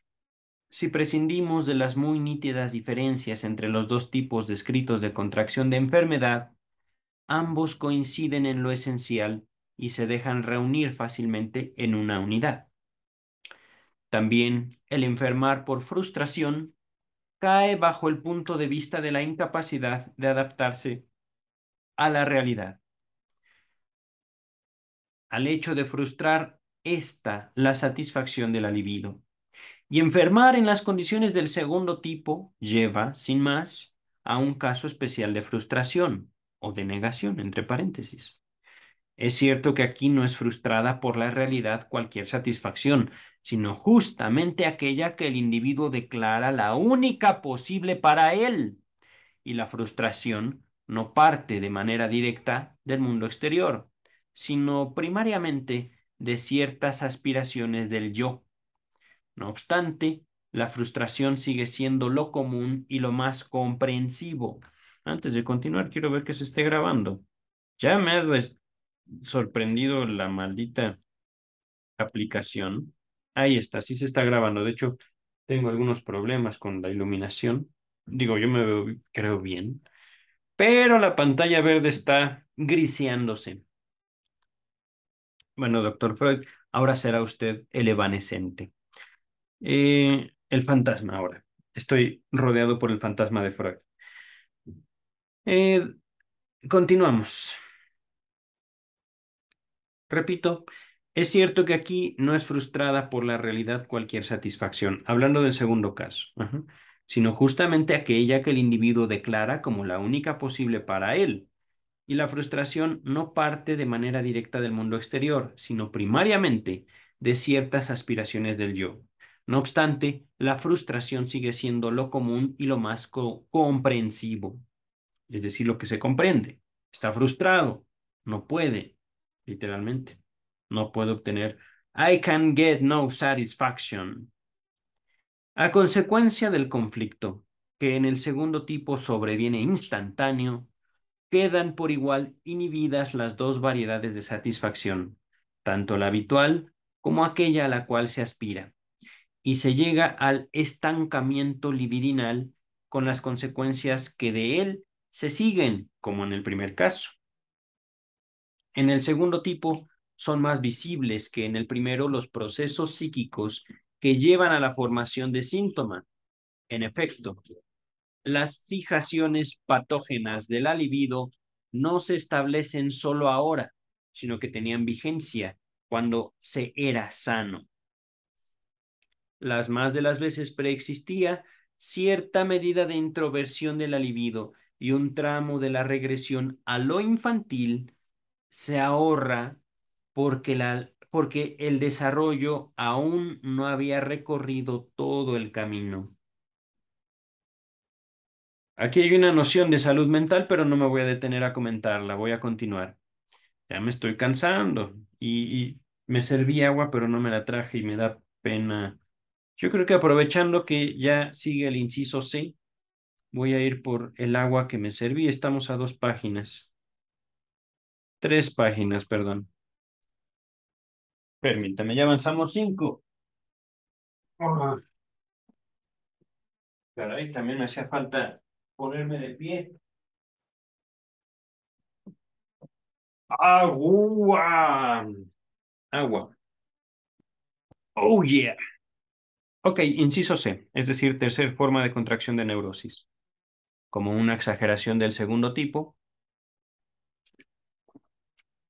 Si prescindimos de las muy nítidas diferencias entre los dos tipos descritos de contracción de enfermedad, ambos coinciden en lo esencial y se dejan reunir fácilmente en una unidad. También el enfermar por frustración cae bajo el punto de vista de la incapacidad de adaptarse a la realidad. Al hecho de frustrar esta la satisfacción del la Y enfermar en las condiciones del segundo tipo lleva, sin más, a un caso especial de frustración o de negación, entre paréntesis. Es cierto que aquí no es frustrada por la realidad cualquier satisfacción, sino justamente aquella que el individuo declara la única posible para él. Y la frustración no parte de manera directa del mundo exterior, sino primariamente de ciertas aspiraciones del yo. No obstante, la frustración sigue siendo lo común y lo más comprensivo. Antes de continuar, quiero ver que se esté grabando. Ya me, sorprendido la maldita aplicación. Ahí está, sí se está grabando. De hecho, tengo algunos problemas con la iluminación. Digo, yo me veo, creo bien, pero la pantalla verde está griseándose. Bueno, doctor Freud, ahora será usted el evanescente. Eh, el fantasma ahora. Estoy rodeado por el fantasma de Freud. Eh, continuamos. Repito, es cierto que aquí no es frustrada por la realidad cualquier satisfacción, hablando del segundo caso, sino justamente aquella que el individuo declara como la única posible para él. Y la frustración no parte de manera directa del mundo exterior, sino primariamente de ciertas aspiraciones del yo. No obstante, la frustración sigue siendo lo común y lo más comprensivo, es decir, lo que se comprende. Está frustrado, no puede, literalmente. No puedo obtener, I can get no satisfaction. A consecuencia del conflicto, que en el segundo tipo sobreviene instantáneo, quedan por igual inhibidas las dos variedades de satisfacción, tanto la habitual como aquella a la cual se aspira, y se llega al estancamiento libidinal con las consecuencias que de él se siguen, como en el primer caso. En el segundo tipo son más visibles que en el primero los procesos psíquicos que llevan a la formación de síntoma. En efecto, las fijaciones patógenas de la libido no se establecen solo ahora, sino que tenían vigencia cuando se era sano. Las más de las veces preexistía cierta medida de introversión de la libido y un tramo de la regresión a lo infantil se ahorra porque, la, porque el desarrollo aún no había recorrido todo el camino. Aquí hay una noción de salud mental, pero no me voy a detener a comentarla, voy a continuar. Ya me estoy cansando y, y me serví agua, pero no me la traje y me da pena. Yo creo que aprovechando que ya sigue el inciso C, voy a ir por el agua que me serví. Estamos a dos páginas. Tres páginas, perdón. Permítame, ya avanzamos cinco. Claro, ahí también me hacía falta ponerme de pie. Agua. Agua. Oh, yeah. Ok, inciso C, es decir, tercer forma de contracción de neurosis. Como una exageración del segundo tipo,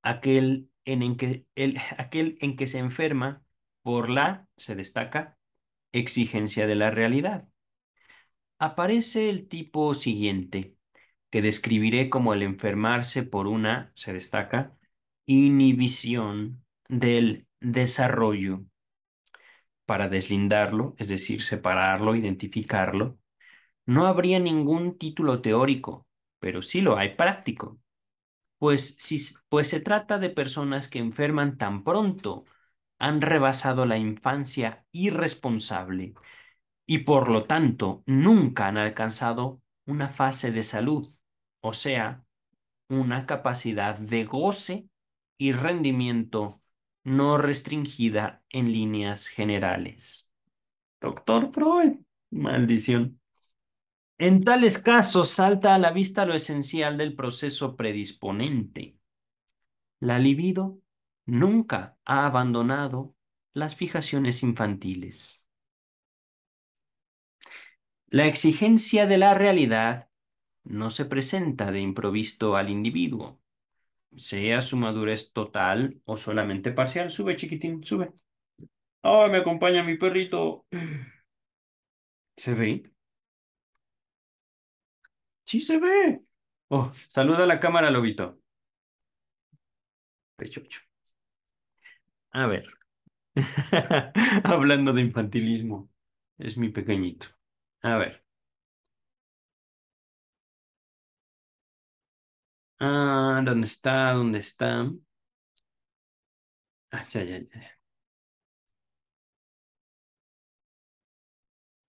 aquel en, que, aquel en que se enferma por la, se destaca, exigencia de la realidad. Aparece el tipo siguiente, que describiré como el enfermarse por una, se destaca, inhibición del desarrollo. Para deslindarlo, es decir, separarlo, identificarlo, no habría ningún título teórico, pero sí lo hay práctico pues, si, pues se trata de personas que enferman tan pronto, han rebasado la infancia irresponsable y por lo tanto nunca han alcanzado una fase de salud, o sea, una capacidad de goce y rendimiento no restringida en líneas generales. Doctor Freud, maldición. En tales casos salta a la vista lo esencial del proceso predisponente. La libido nunca ha abandonado las fijaciones infantiles. La exigencia de la realidad no se presenta de improviso al individuo, sea su madurez total o solamente parcial. Sube, chiquitín, sube. Ahora me acompaña mi perrito. ¿Se ve? Sí se ve. Oh, saluda a la cámara, Lobito. Pechocho. A ver. Hablando de infantilismo. Es mi pequeñito. A ver. Ah, ¿dónde está? ¿Dónde está? Ah, ya, ya,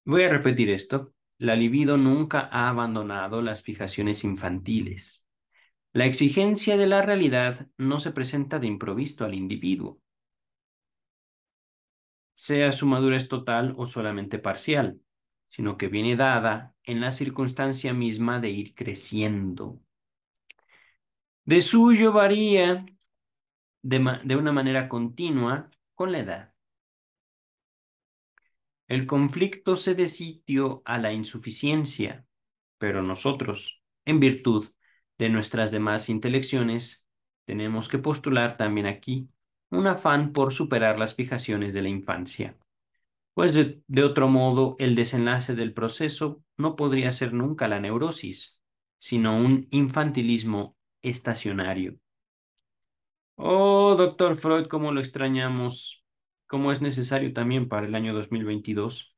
Voy a repetir esto la libido nunca ha abandonado las fijaciones infantiles. La exigencia de la realidad no se presenta de improviso al individuo, sea su madurez total o solamente parcial, sino que viene dada en la circunstancia misma de ir creciendo. De suyo varía de, de una manera continua con la edad. El conflicto se sitio a la insuficiencia, pero nosotros, en virtud de nuestras demás intelecciones, tenemos que postular también aquí un afán por superar las fijaciones de la infancia, pues de, de, otro modo el desenlace del proceso no podría ser nunca la neurosis, sino un infantilismo estacionario. Oh, doctor Freud, cómo lo extrañamos como es necesario también para el año 2022.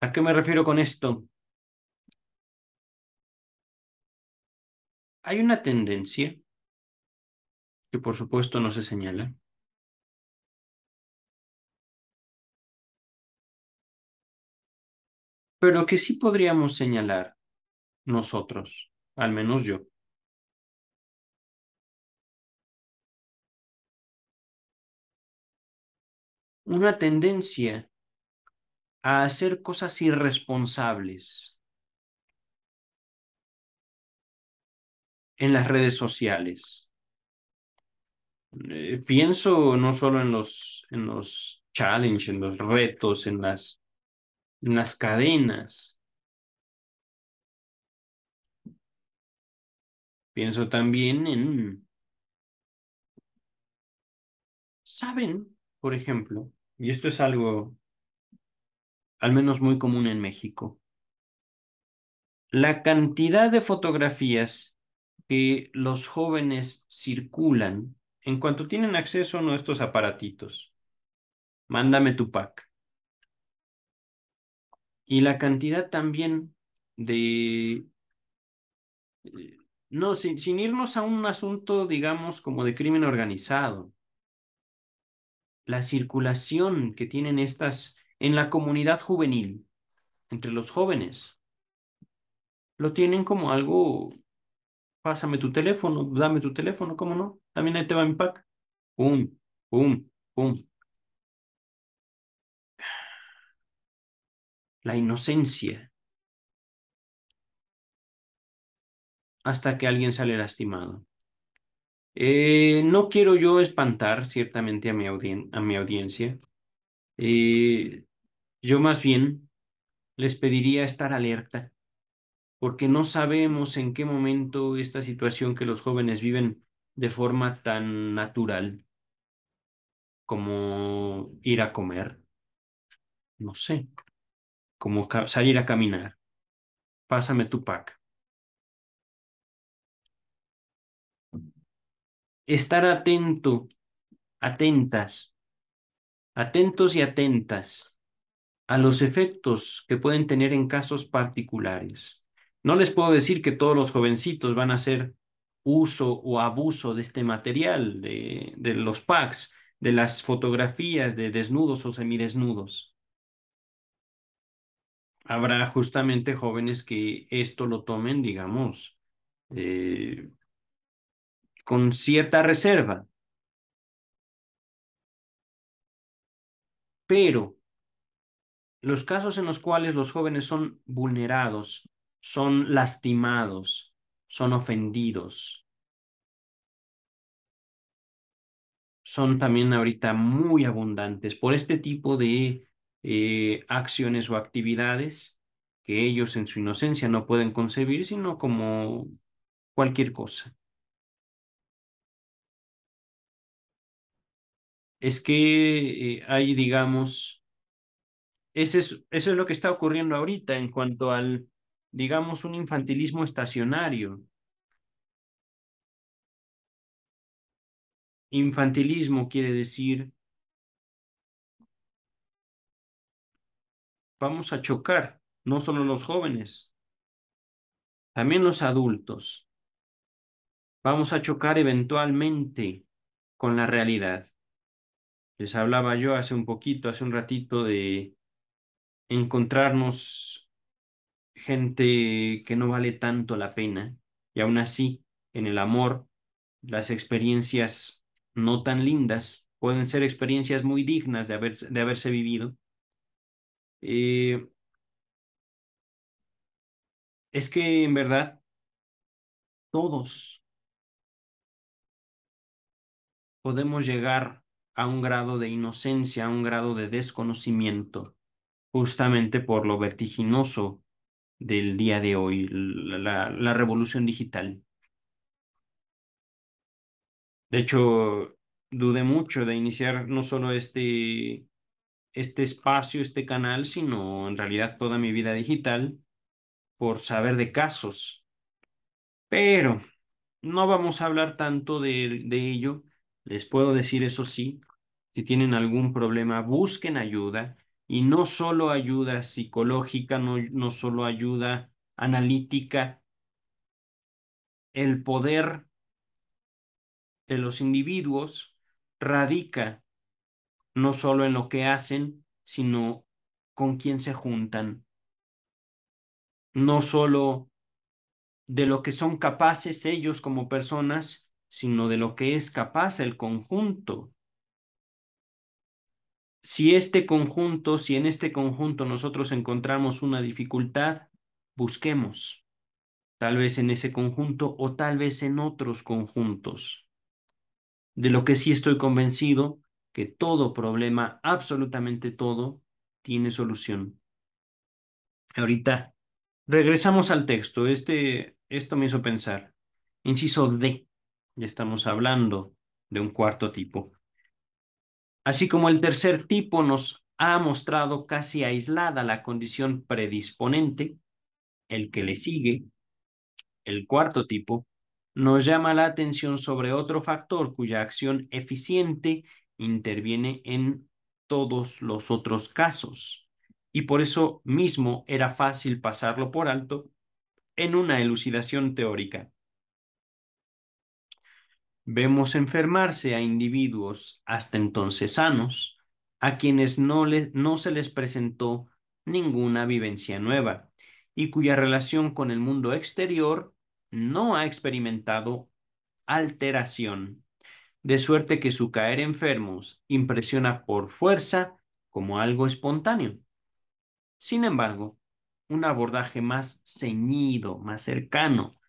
¿A qué me refiero con esto? Hay una tendencia que por supuesto no se señala, pero que sí podríamos señalar nosotros, al menos yo. una tendencia a hacer cosas irresponsables en las redes sociales. Eh, pienso no solo en los, en los challenges, en los retos, en las, en las cadenas. Pienso también en... ¿Saben, por ejemplo, y esto es algo al menos muy común en México. La cantidad de fotografías que los jóvenes circulan en cuanto tienen acceso a nuestros aparatitos. Mándame tu pack. Y la cantidad también de... Eh, no, sin, sin irnos a un asunto, digamos, como de crimen organizado la circulación que tienen estas en la comunidad juvenil, entre los jóvenes, lo tienen como algo, pásame tu teléfono, dame tu teléfono, ¿cómo no? También ahí te va mi pack. Pum, pum, pum. La inocencia. Hasta que alguien sale lastimado. Eh, no quiero yo espantar ciertamente a mi, audiencia. Eh, yo más bien les pediría estar alerta, porque no sabemos en qué momento esta situación que los jóvenes viven de forma tan natural como ir a comer, no sé, como salir a caminar, pásame tu pack, estar atento, atentas, atentos y atentas a los efectos que pueden tener en casos particulares. No les puedo decir que todos los jovencitos van a hacer uso o abuso de este material, de, los packs, de las fotografías de desnudos o semidesnudos. Habrá justamente jóvenes que esto lo tomen, digamos, eh, con cierta reserva. Pero los casos en los cuales los jóvenes son vulnerados, son lastimados, son ofendidos, son también ahorita muy abundantes por este tipo de eh, acciones o actividades que ellos en su inocencia no pueden concebir, sino como cualquier cosa. es que eh, hay, digamos, eso es lo que está ocurriendo ahorita en cuanto al, digamos, un infantilismo estacionario. Infantilismo quiere decir, vamos a chocar, no solo los jóvenes, también los adultos. Vamos a chocar eventualmente con la realidad. Les hablaba yo hace un poquito, hace un ratito de encontrarnos gente que no vale tanto la pena y aún así en el amor las experiencias no tan lindas pueden ser experiencias muy dignas de, haber, de haberse vivido. Eh, es que en verdad todos podemos llegar a un grado de inocencia, a un grado de desconocimiento, justamente por lo vertiginoso del día de hoy, la, revolución digital. De hecho, dudé mucho de iniciar no solo este, este espacio, este canal, sino en realidad toda mi vida digital por saber de casos. Pero no vamos a hablar tanto de ello, les puedo decir eso sí, si tienen algún problema, busquen ayuda y no solo ayuda psicológica, no, no solo ayuda analítica. El poder de los individuos radica no solo en lo que hacen, sino con quién se juntan. No solo de lo que son capaces ellos como personas, sino de lo que es capaz el conjunto. Si este conjunto, si en este conjunto nosotros encontramos una dificultad, busquemos, tal vez en ese conjunto o tal vez en otros conjuntos. De lo que sí estoy convencido, que todo problema, absolutamente todo, tiene solución. Ahorita, regresamos al texto. Este, esto me hizo pensar. Inciso D ya estamos hablando de un cuarto tipo. Así como el tercer tipo nos ha mostrado casi aislada la condición predisponente, el que le sigue, el cuarto tipo, nos llama la atención sobre otro factor cuya acción eficiente interviene en todos los otros casos. Y por eso mismo era fácil pasarlo por alto en una elucidación teórica. Vemos enfermarse a individuos hasta entonces sanos, a quienes no, se les presentó ninguna vivencia nueva y cuya relación con el mundo exterior no ha experimentado alteración, de suerte que su caer enfermos impresiona por fuerza como algo espontáneo. Sin embargo, un abordaje más ceñido, más cercano,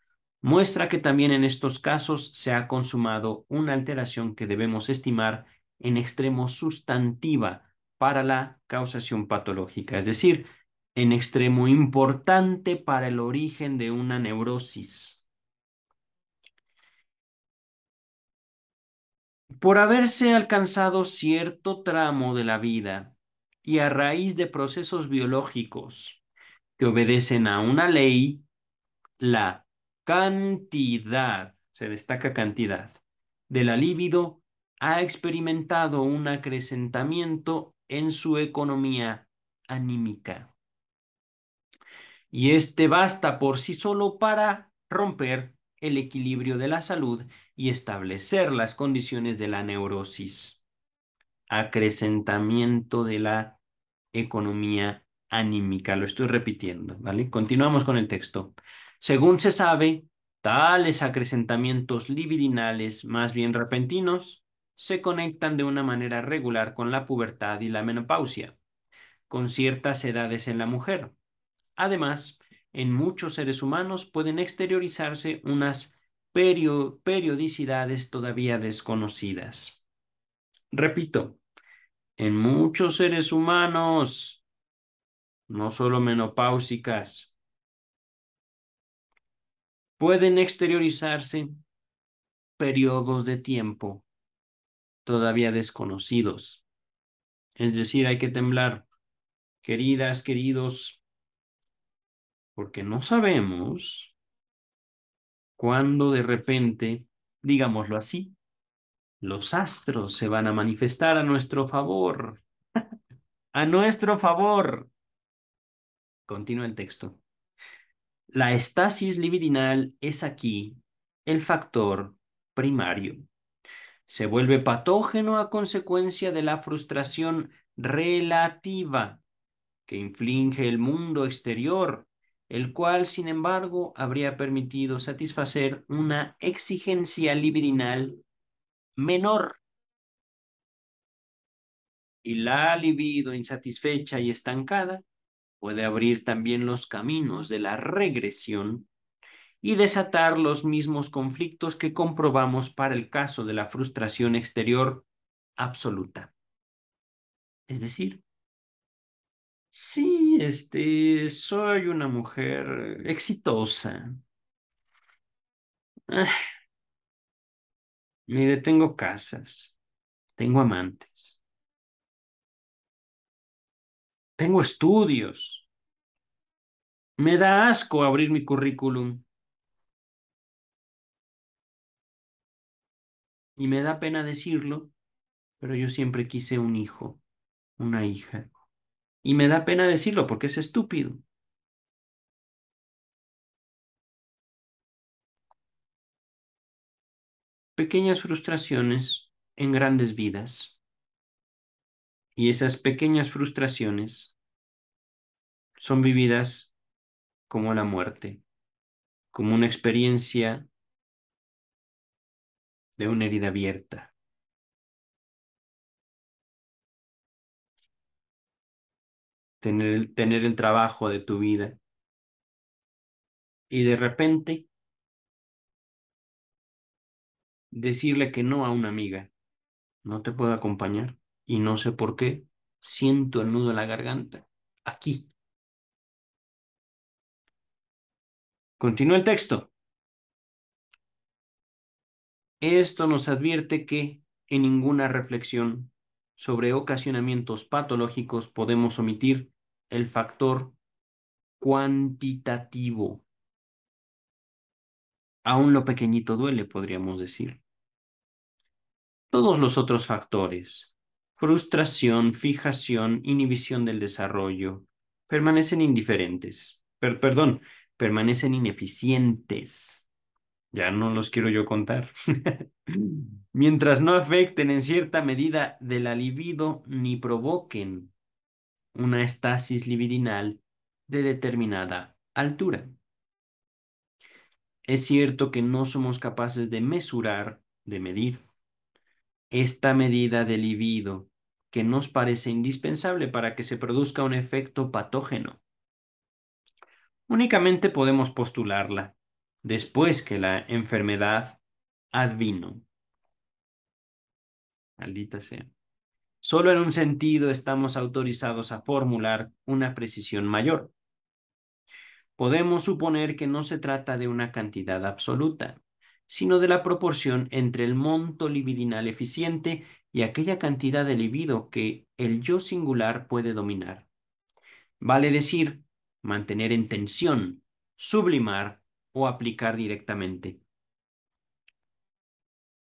muestra que también en estos casos se ha consumado una alteración que debemos estimar en extremo sustantiva para la causación patológica, es decir, en extremo importante para el origen de una neurosis. Por haberse alcanzado cierto tramo de la vida y a raíz de procesos biológicos que obedecen a una ley, la cantidad, se destaca cantidad, de la libido ha experimentado un acrecentamiento en su economía anímica. Y este basta por sí solo para romper el equilibrio de la salud y establecer las condiciones de la neurosis. Acrecentamiento de la economía anímica. Lo estoy repitiendo, ¿vale? Continuamos con el texto. Según se sabe, tales acrecentamientos libidinales, más bien repentinos, se conectan de una manera regular con la pubertad y la menopausia, con ciertas edades en la mujer. Además, en muchos seres humanos pueden exteriorizarse unas periodicidades todavía desconocidas. Repito, en muchos seres humanos, no solo menopáusicas, pueden exteriorizarse periodos de tiempo todavía desconocidos. Es decir, hay que temblar, queridas, queridos, porque no sabemos cuándo de repente, digámoslo así, los astros se van a manifestar a nuestro favor. a nuestro favor. Continúa el texto. La estasis libidinal es aquí el factor primario. Se vuelve patógeno a consecuencia de la frustración relativa que inflige el mundo exterior, el cual, sin embargo, habría permitido satisfacer una exigencia libidinal menor. Y la libido insatisfecha y estancada puede abrir también los caminos de la regresión y desatar los mismos conflictos que comprobamos para el caso de la frustración exterior absoluta. Es decir, sí, este, soy una mujer exitosa. Ah, mire, tengo casas, tengo amantes tengo estudios. Me da asco abrir mi currículum. Y me da pena decirlo, pero yo siempre quise un hijo, una hija. Y me da pena decirlo porque es estúpido. Pequeñas frustraciones en grandes vidas. Y esas pequeñas frustraciones son vividas como la muerte, como una experiencia de una herida abierta. Tener, tener el trabajo de tu vida y de repente decirle que no a una amiga, no te puedo acompañar y no sé por qué siento el nudo en la garganta, aquí. Continúa el texto. Esto nos advierte que en ninguna reflexión sobre ocasionamientos patológicos podemos omitir el factor cuantitativo. Aún lo pequeñito duele, podríamos decir. Todos los otros factores, frustración, fijación, inhibición del desarrollo, permanecen indiferentes, perdón, permanecen ineficientes. Ya no los quiero yo contar. Mientras no afecten en cierta medida de la libido ni provoquen una estasis libidinal de determinada altura. Es cierto que no somos capaces de mesurar, de medir, esta medida de libido que nos parece indispensable para que se produzca un efecto patógeno. Únicamente podemos postularla después que la enfermedad advino. Maldita sea. Solo en un sentido estamos autorizados a formular una precisión mayor. Podemos suponer que no se trata de una cantidad absoluta, sino de la proporción entre el monto libidinal eficiente y aquella cantidad de libido que el yo singular puede dominar. Vale decir, mantener en tensión, sublimar o aplicar directamente.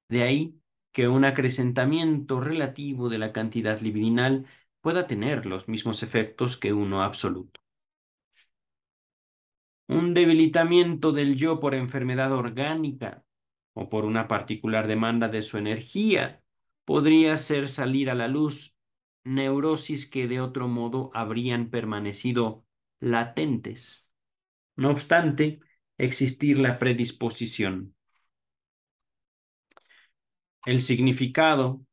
De ahí que un acrecentamiento relativo de la cantidad libidinal pueda tener los mismos efectos que uno absoluto. Un debilitamiento del yo por enfermedad orgánica o por una particular demanda de su energía, podría ser salir a la luz neurosis que de otro modo habrían permanecido latentes. No obstante, existir la predisposición. El significado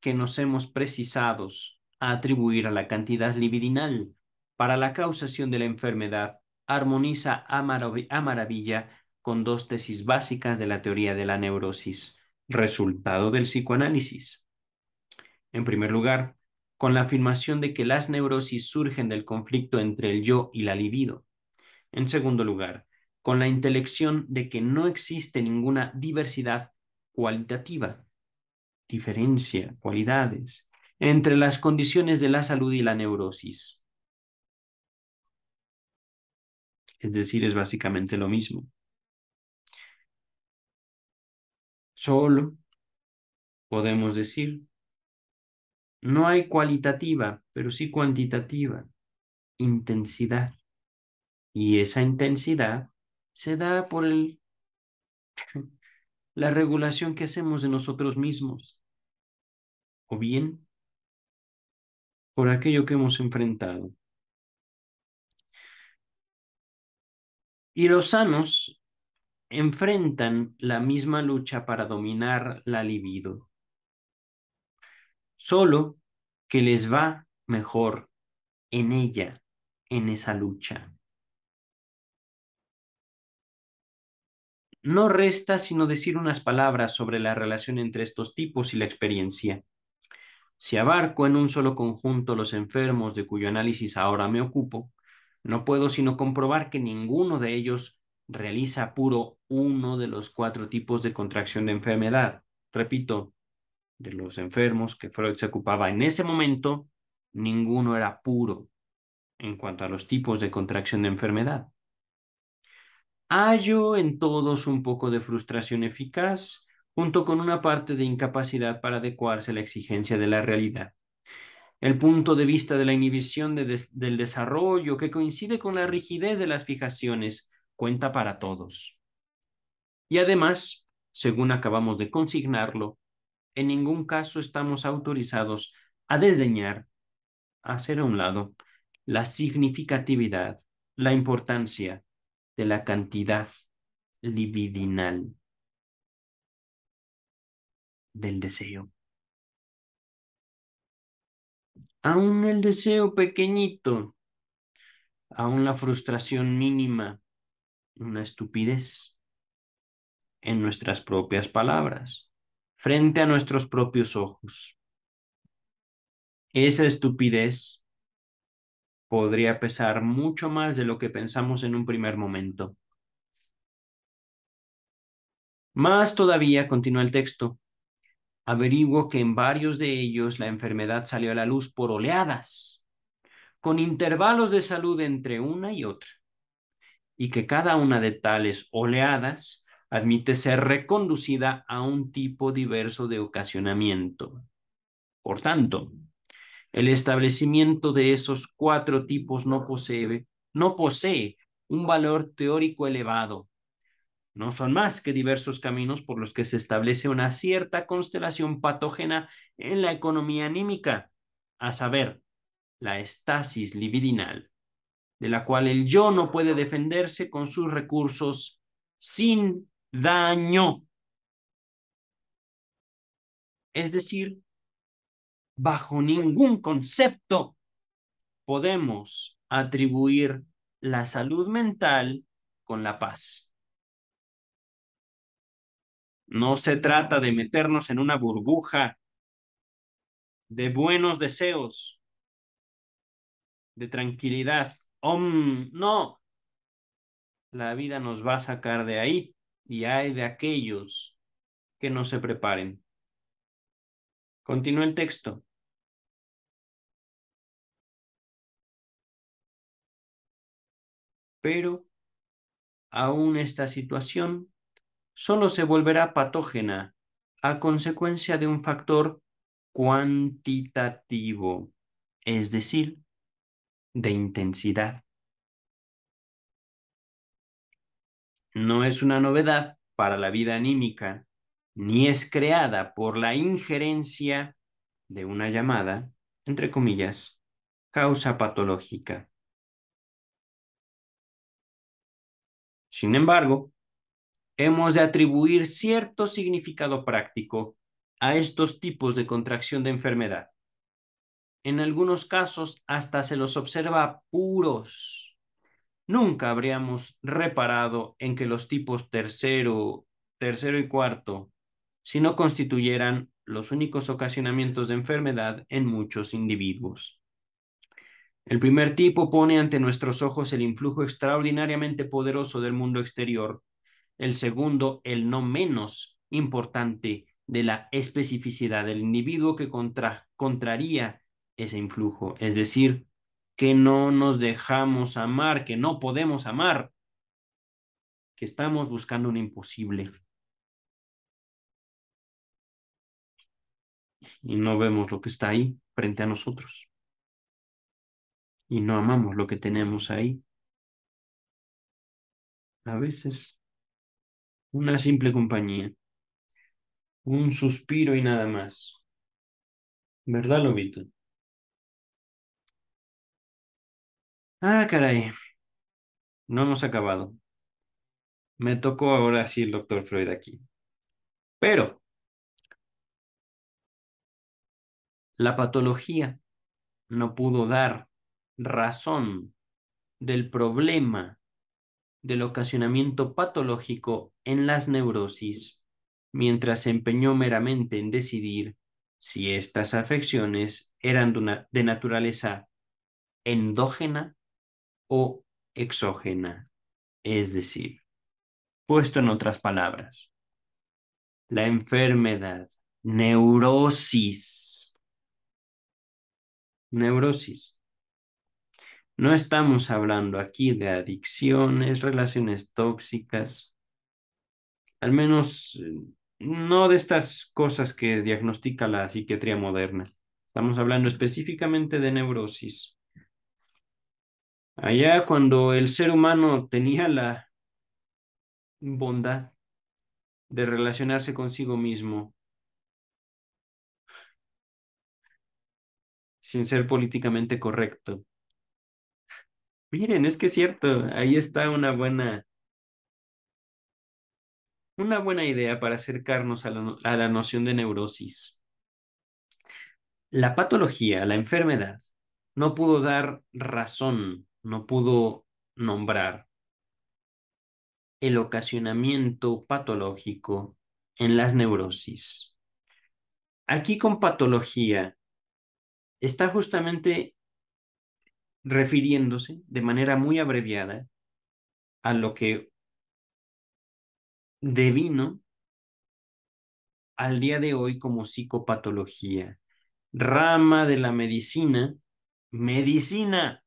que nos hemos precisados a atribuir a la cantidad libidinal para la causación de la enfermedad armoniza a maravilla con dos tesis básicas de la teoría de la neurosis, resultado del psicoanálisis. En primer lugar, con la afirmación de que las neurosis surgen del conflicto entre el yo y la libido. En segundo lugar, con la intelección de que no existe ninguna diversidad cualitativa, diferencia, cualidades, entre las condiciones de la salud y la neurosis. Es decir, es básicamente lo mismo. Solo podemos decir, no hay cualitativa, pero sí cuantitativa, intensidad. Y esa intensidad se da por la regulación que hacemos de nosotros mismos, o bien por aquello que hemos enfrentado. Y los sanos enfrentan la misma lucha para dominar la libido. Solo que les va mejor en ella, en esa lucha. No resta sino decir unas palabras sobre la relación entre estos tipos y la experiencia. Si abarco en un solo conjunto los enfermos de cuyo análisis ahora me ocupo, no puedo sino comprobar que ninguno de ellos realiza puro uno de los cuatro tipos de contracción de enfermedad. Repito, de los enfermos que Freud se ocupaba en ese momento, ninguno era puro en cuanto a los tipos de contracción de enfermedad. Hallo en todos un poco de frustración eficaz, junto con una parte de incapacidad para adecuarse a la exigencia de la realidad. El punto de vista de la inhibición del desarrollo que coincide con la rigidez de las fijaciones cuenta para todos. Y además, según acabamos de consignarlo, en ningún caso estamos autorizados a desdeñar, a hacer a un lado, la significatividad, la importancia de la cantidad libidinal del deseo. Aún el deseo pequeñito, aún la frustración mínima, una estupidez en nuestras propias palabras, frente a nuestros propios ojos. Esa estupidez podría pesar mucho más de lo que pensamos en un primer momento. Más todavía, continúa el texto, averiguo que en varios de ellos la enfermedad salió a la luz por oleadas, con intervalos de salud entre una y otra y que cada una de tales oleadas admite ser reconducida a un tipo diverso de ocasionamiento. Por tanto, el establecimiento de esos cuatro tipos no posee, no posee un valor teórico elevado. No son más que diversos caminos por los que se establece una cierta constelación patógena en la economía anímica, a saber, la estasis libidinal de la cual el yo no puede defenderse con sus recursos sin daño. Es decir, bajo ningún concepto podemos atribuir la salud mental con la paz. No se trata de meternos en una burbuja de buenos deseos, de tranquilidad. ¡Oh, no. La vida nos va a sacar de ahí y hay de aquellos que no se preparen. Continúa el texto. Pero aún esta situación solo se volverá patógena a consecuencia de un factor cuantitativo, es decir, de intensidad. No es una novedad para la vida anímica, ni es creada por la injerencia de una llamada, entre comillas, causa patológica. Sin embargo, hemos de atribuir cierto significado práctico a estos tipos de contracción de enfermedad. En algunos casos hasta se los observa puros. Nunca habríamos reparado en que los tipos tercero, tercero y cuarto, si no constituyeran los únicos ocasionamientos de enfermedad en muchos individuos. El primer tipo pone ante nuestros ojos el influjo extraordinariamente poderoso del mundo exterior, el segundo el no menos importante de la especificidad del individuo que contraría ese influjo, es decir, que no nos dejamos amar, que no podemos amar, que estamos buscando un imposible. Y no vemos lo que está ahí frente a nosotros. Y no amamos lo que tenemos ahí. A veces, una simple compañía, un suspiro y nada más. ¿Verdad, Lobito? Ah, caray. No hemos acabado. Me tocó ahora sí el doctor Freud aquí. Pero la patología no pudo dar razón del problema del ocasionamiento patológico en las neurosis mientras se empeñó meramente en decidir si estas afecciones eran de, de naturaleza endógena o exógena, es decir, puesto en otras palabras, la enfermedad, neurosis, neurosis. No estamos hablando aquí de adicciones, relaciones tóxicas, al menos eh, no de estas cosas que diagnostica la psiquiatría moderna. Estamos hablando específicamente de neurosis. Allá cuando el ser humano tenía la bondad de relacionarse consigo mismo, sin ser políticamente correcto. Miren, es que es cierto, ahí está una buena, una buena idea para acercarnos a la noción de neurosis. La patología, la enfermedad, no pudo dar razón no pudo nombrar el ocasionamiento patológico en las neurosis. Aquí con patología está justamente refiriéndose de manera muy abreviada a lo que devino al día de hoy como psicopatología, rama de la medicina, medicina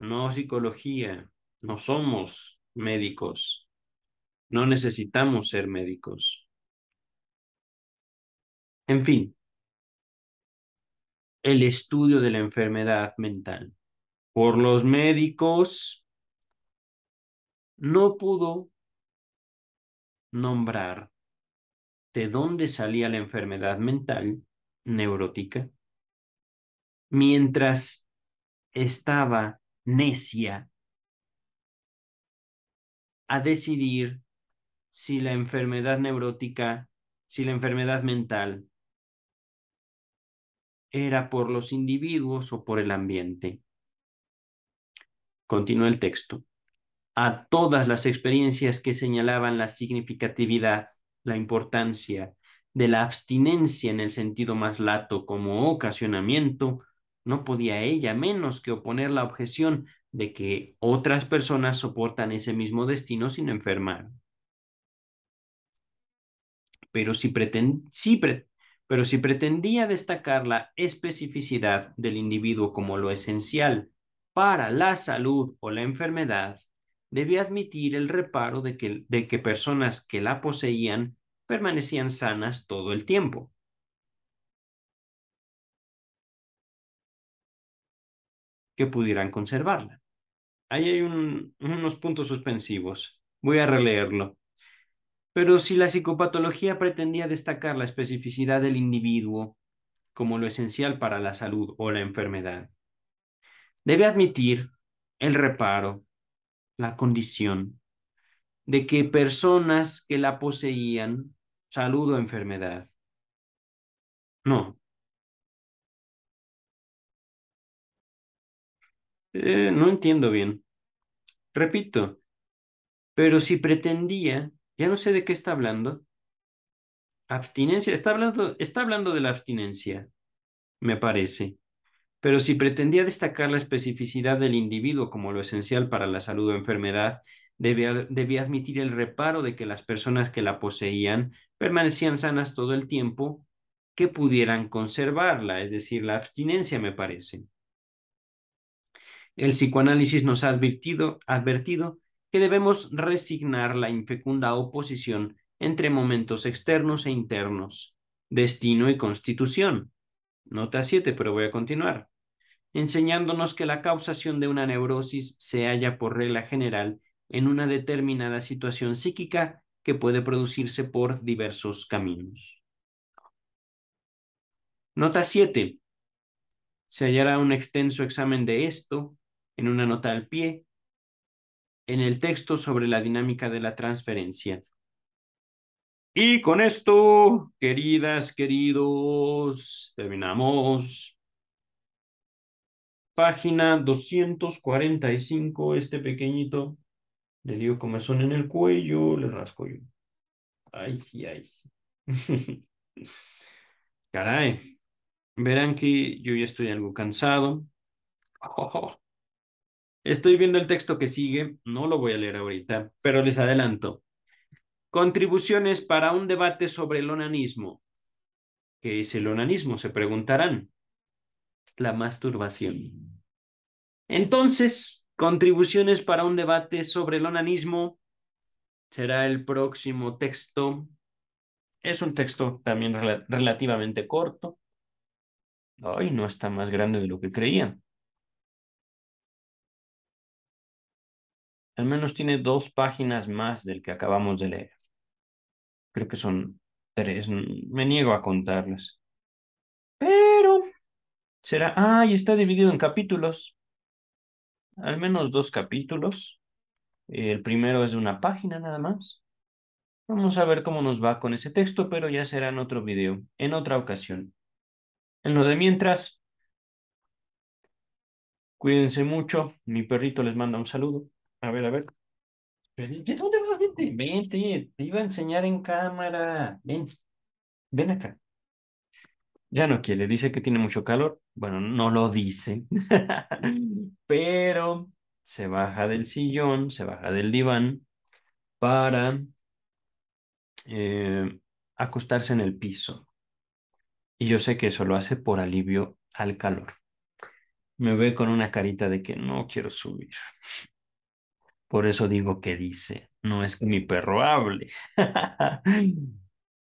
no psicología, no somos médicos, no necesitamos ser médicos. En fin, el estudio de la enfermedad mental por los médicos no pudo nombrar de dónde salía la enfermedad mental neurótica mientras estaba necia a decidir si la enfermedad neurótica, si la enfermedad mental era por los individuos o por el ambiente. Continúa el texto. A todas las experiencias que señalaban la significatividad, la importancia de la abstinencia en el sentido más lato como ocasionamiento, no podía ella menos que oponer la objeción de que otras personas soportan ese mismo destino sin enfermar. Pero si, pretendía destacar la especificidad del individuo como lo esencial para la salud o la enfermedad, debía admitir el reparo de que personas que la poseían permanecían sanas todo el tiempo. que pudieran conservarla. Ahí hay unos puntos suspensivos. Voy a releerlo. Pero si la psicopatología pretendía destacar la especificidad del individuo como lo esencial para la salud o la enfermedad, debe admitir el reparo, la condición de que personas que la poseían, salud o enfermedad, no, Eh, no entiendo bien. Repito, pero si pretendía, ya no sé de qué está hablando. Abstinencia, está hablando, está hablando de la abstinencia, me parece. Pero si pretendía destacar la especificidad del individuo como lo esencial para la salud o enfermedad, debía admitir el reparo de que las personas que la poseían permanecían sanas todo el tiempo que pudieran conservarla, es decir, la abstinencia, me parece. El psicoanálisis nos ha advertido, advertido que debemos resignar la infecunda oposición entre momentos externos e internos, destino y constitución. Nota 7, pero voy a continuar. Enseñándonos que la causación de una neurosis se halla por regla general en una determinada situación psíquica que puede producirse por diversos caminos. Nota 7. Se hallará un extenso examen de esto en una nota al pie, en el texto sobre la dinámica de la transferencia. Y con esto, queridas, queridos, terminamos. Página 245, este pequeñito. Le dio comezón en el cuello, le rasco yo. Ay, sí, ay, sí. Caray. Verán que yo ya estoy algo cansado. Oh, oh, oh. Estoy viendo el texto que sigue, no lo voy a leer ahorita, pero les adelanto. Contribuciones para un debate sobre el onanismo. ¿Qué es el onanismo? Se preguntarán. La masturbación. Entonces, contribuciones para un debate sobre el onanismo será el próximo texto. Es un texto también relativamente corto. Ay, no está más grande de lo que creían al menos tiene dos páginas más del que acabamos de leer. Creo que son tres, me niego a contarlas. Pero será, ah, y está dividido en capítulos, al menos dos capítulos. El primero es de una página nada más. Vamos a ver cómo nos va con ese texto, pero ya será en otro video, en otra ocasión. En lo de mientras, cuídense mucho, mi perrito les manda un saludo. A ver, a ver. dónde vas? Vente, vente, te iba a enseñar en cámara. Ven, ven acá. Ya no quiere, dice que tiene mucho calor. Bueno, no lo dice, pero se baja del sillón, se baja del diván para eh, acostarse en el piso. Y yo sé que eso lo hace por alivio al calor. Me ve con una carita de que no quiero subir. Por eso digo que dice, no es que mi perro hable.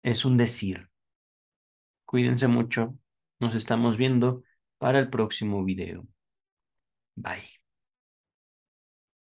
es un decir. Cuídense mucho. Nos estamos viendo para el próximo video. Bye.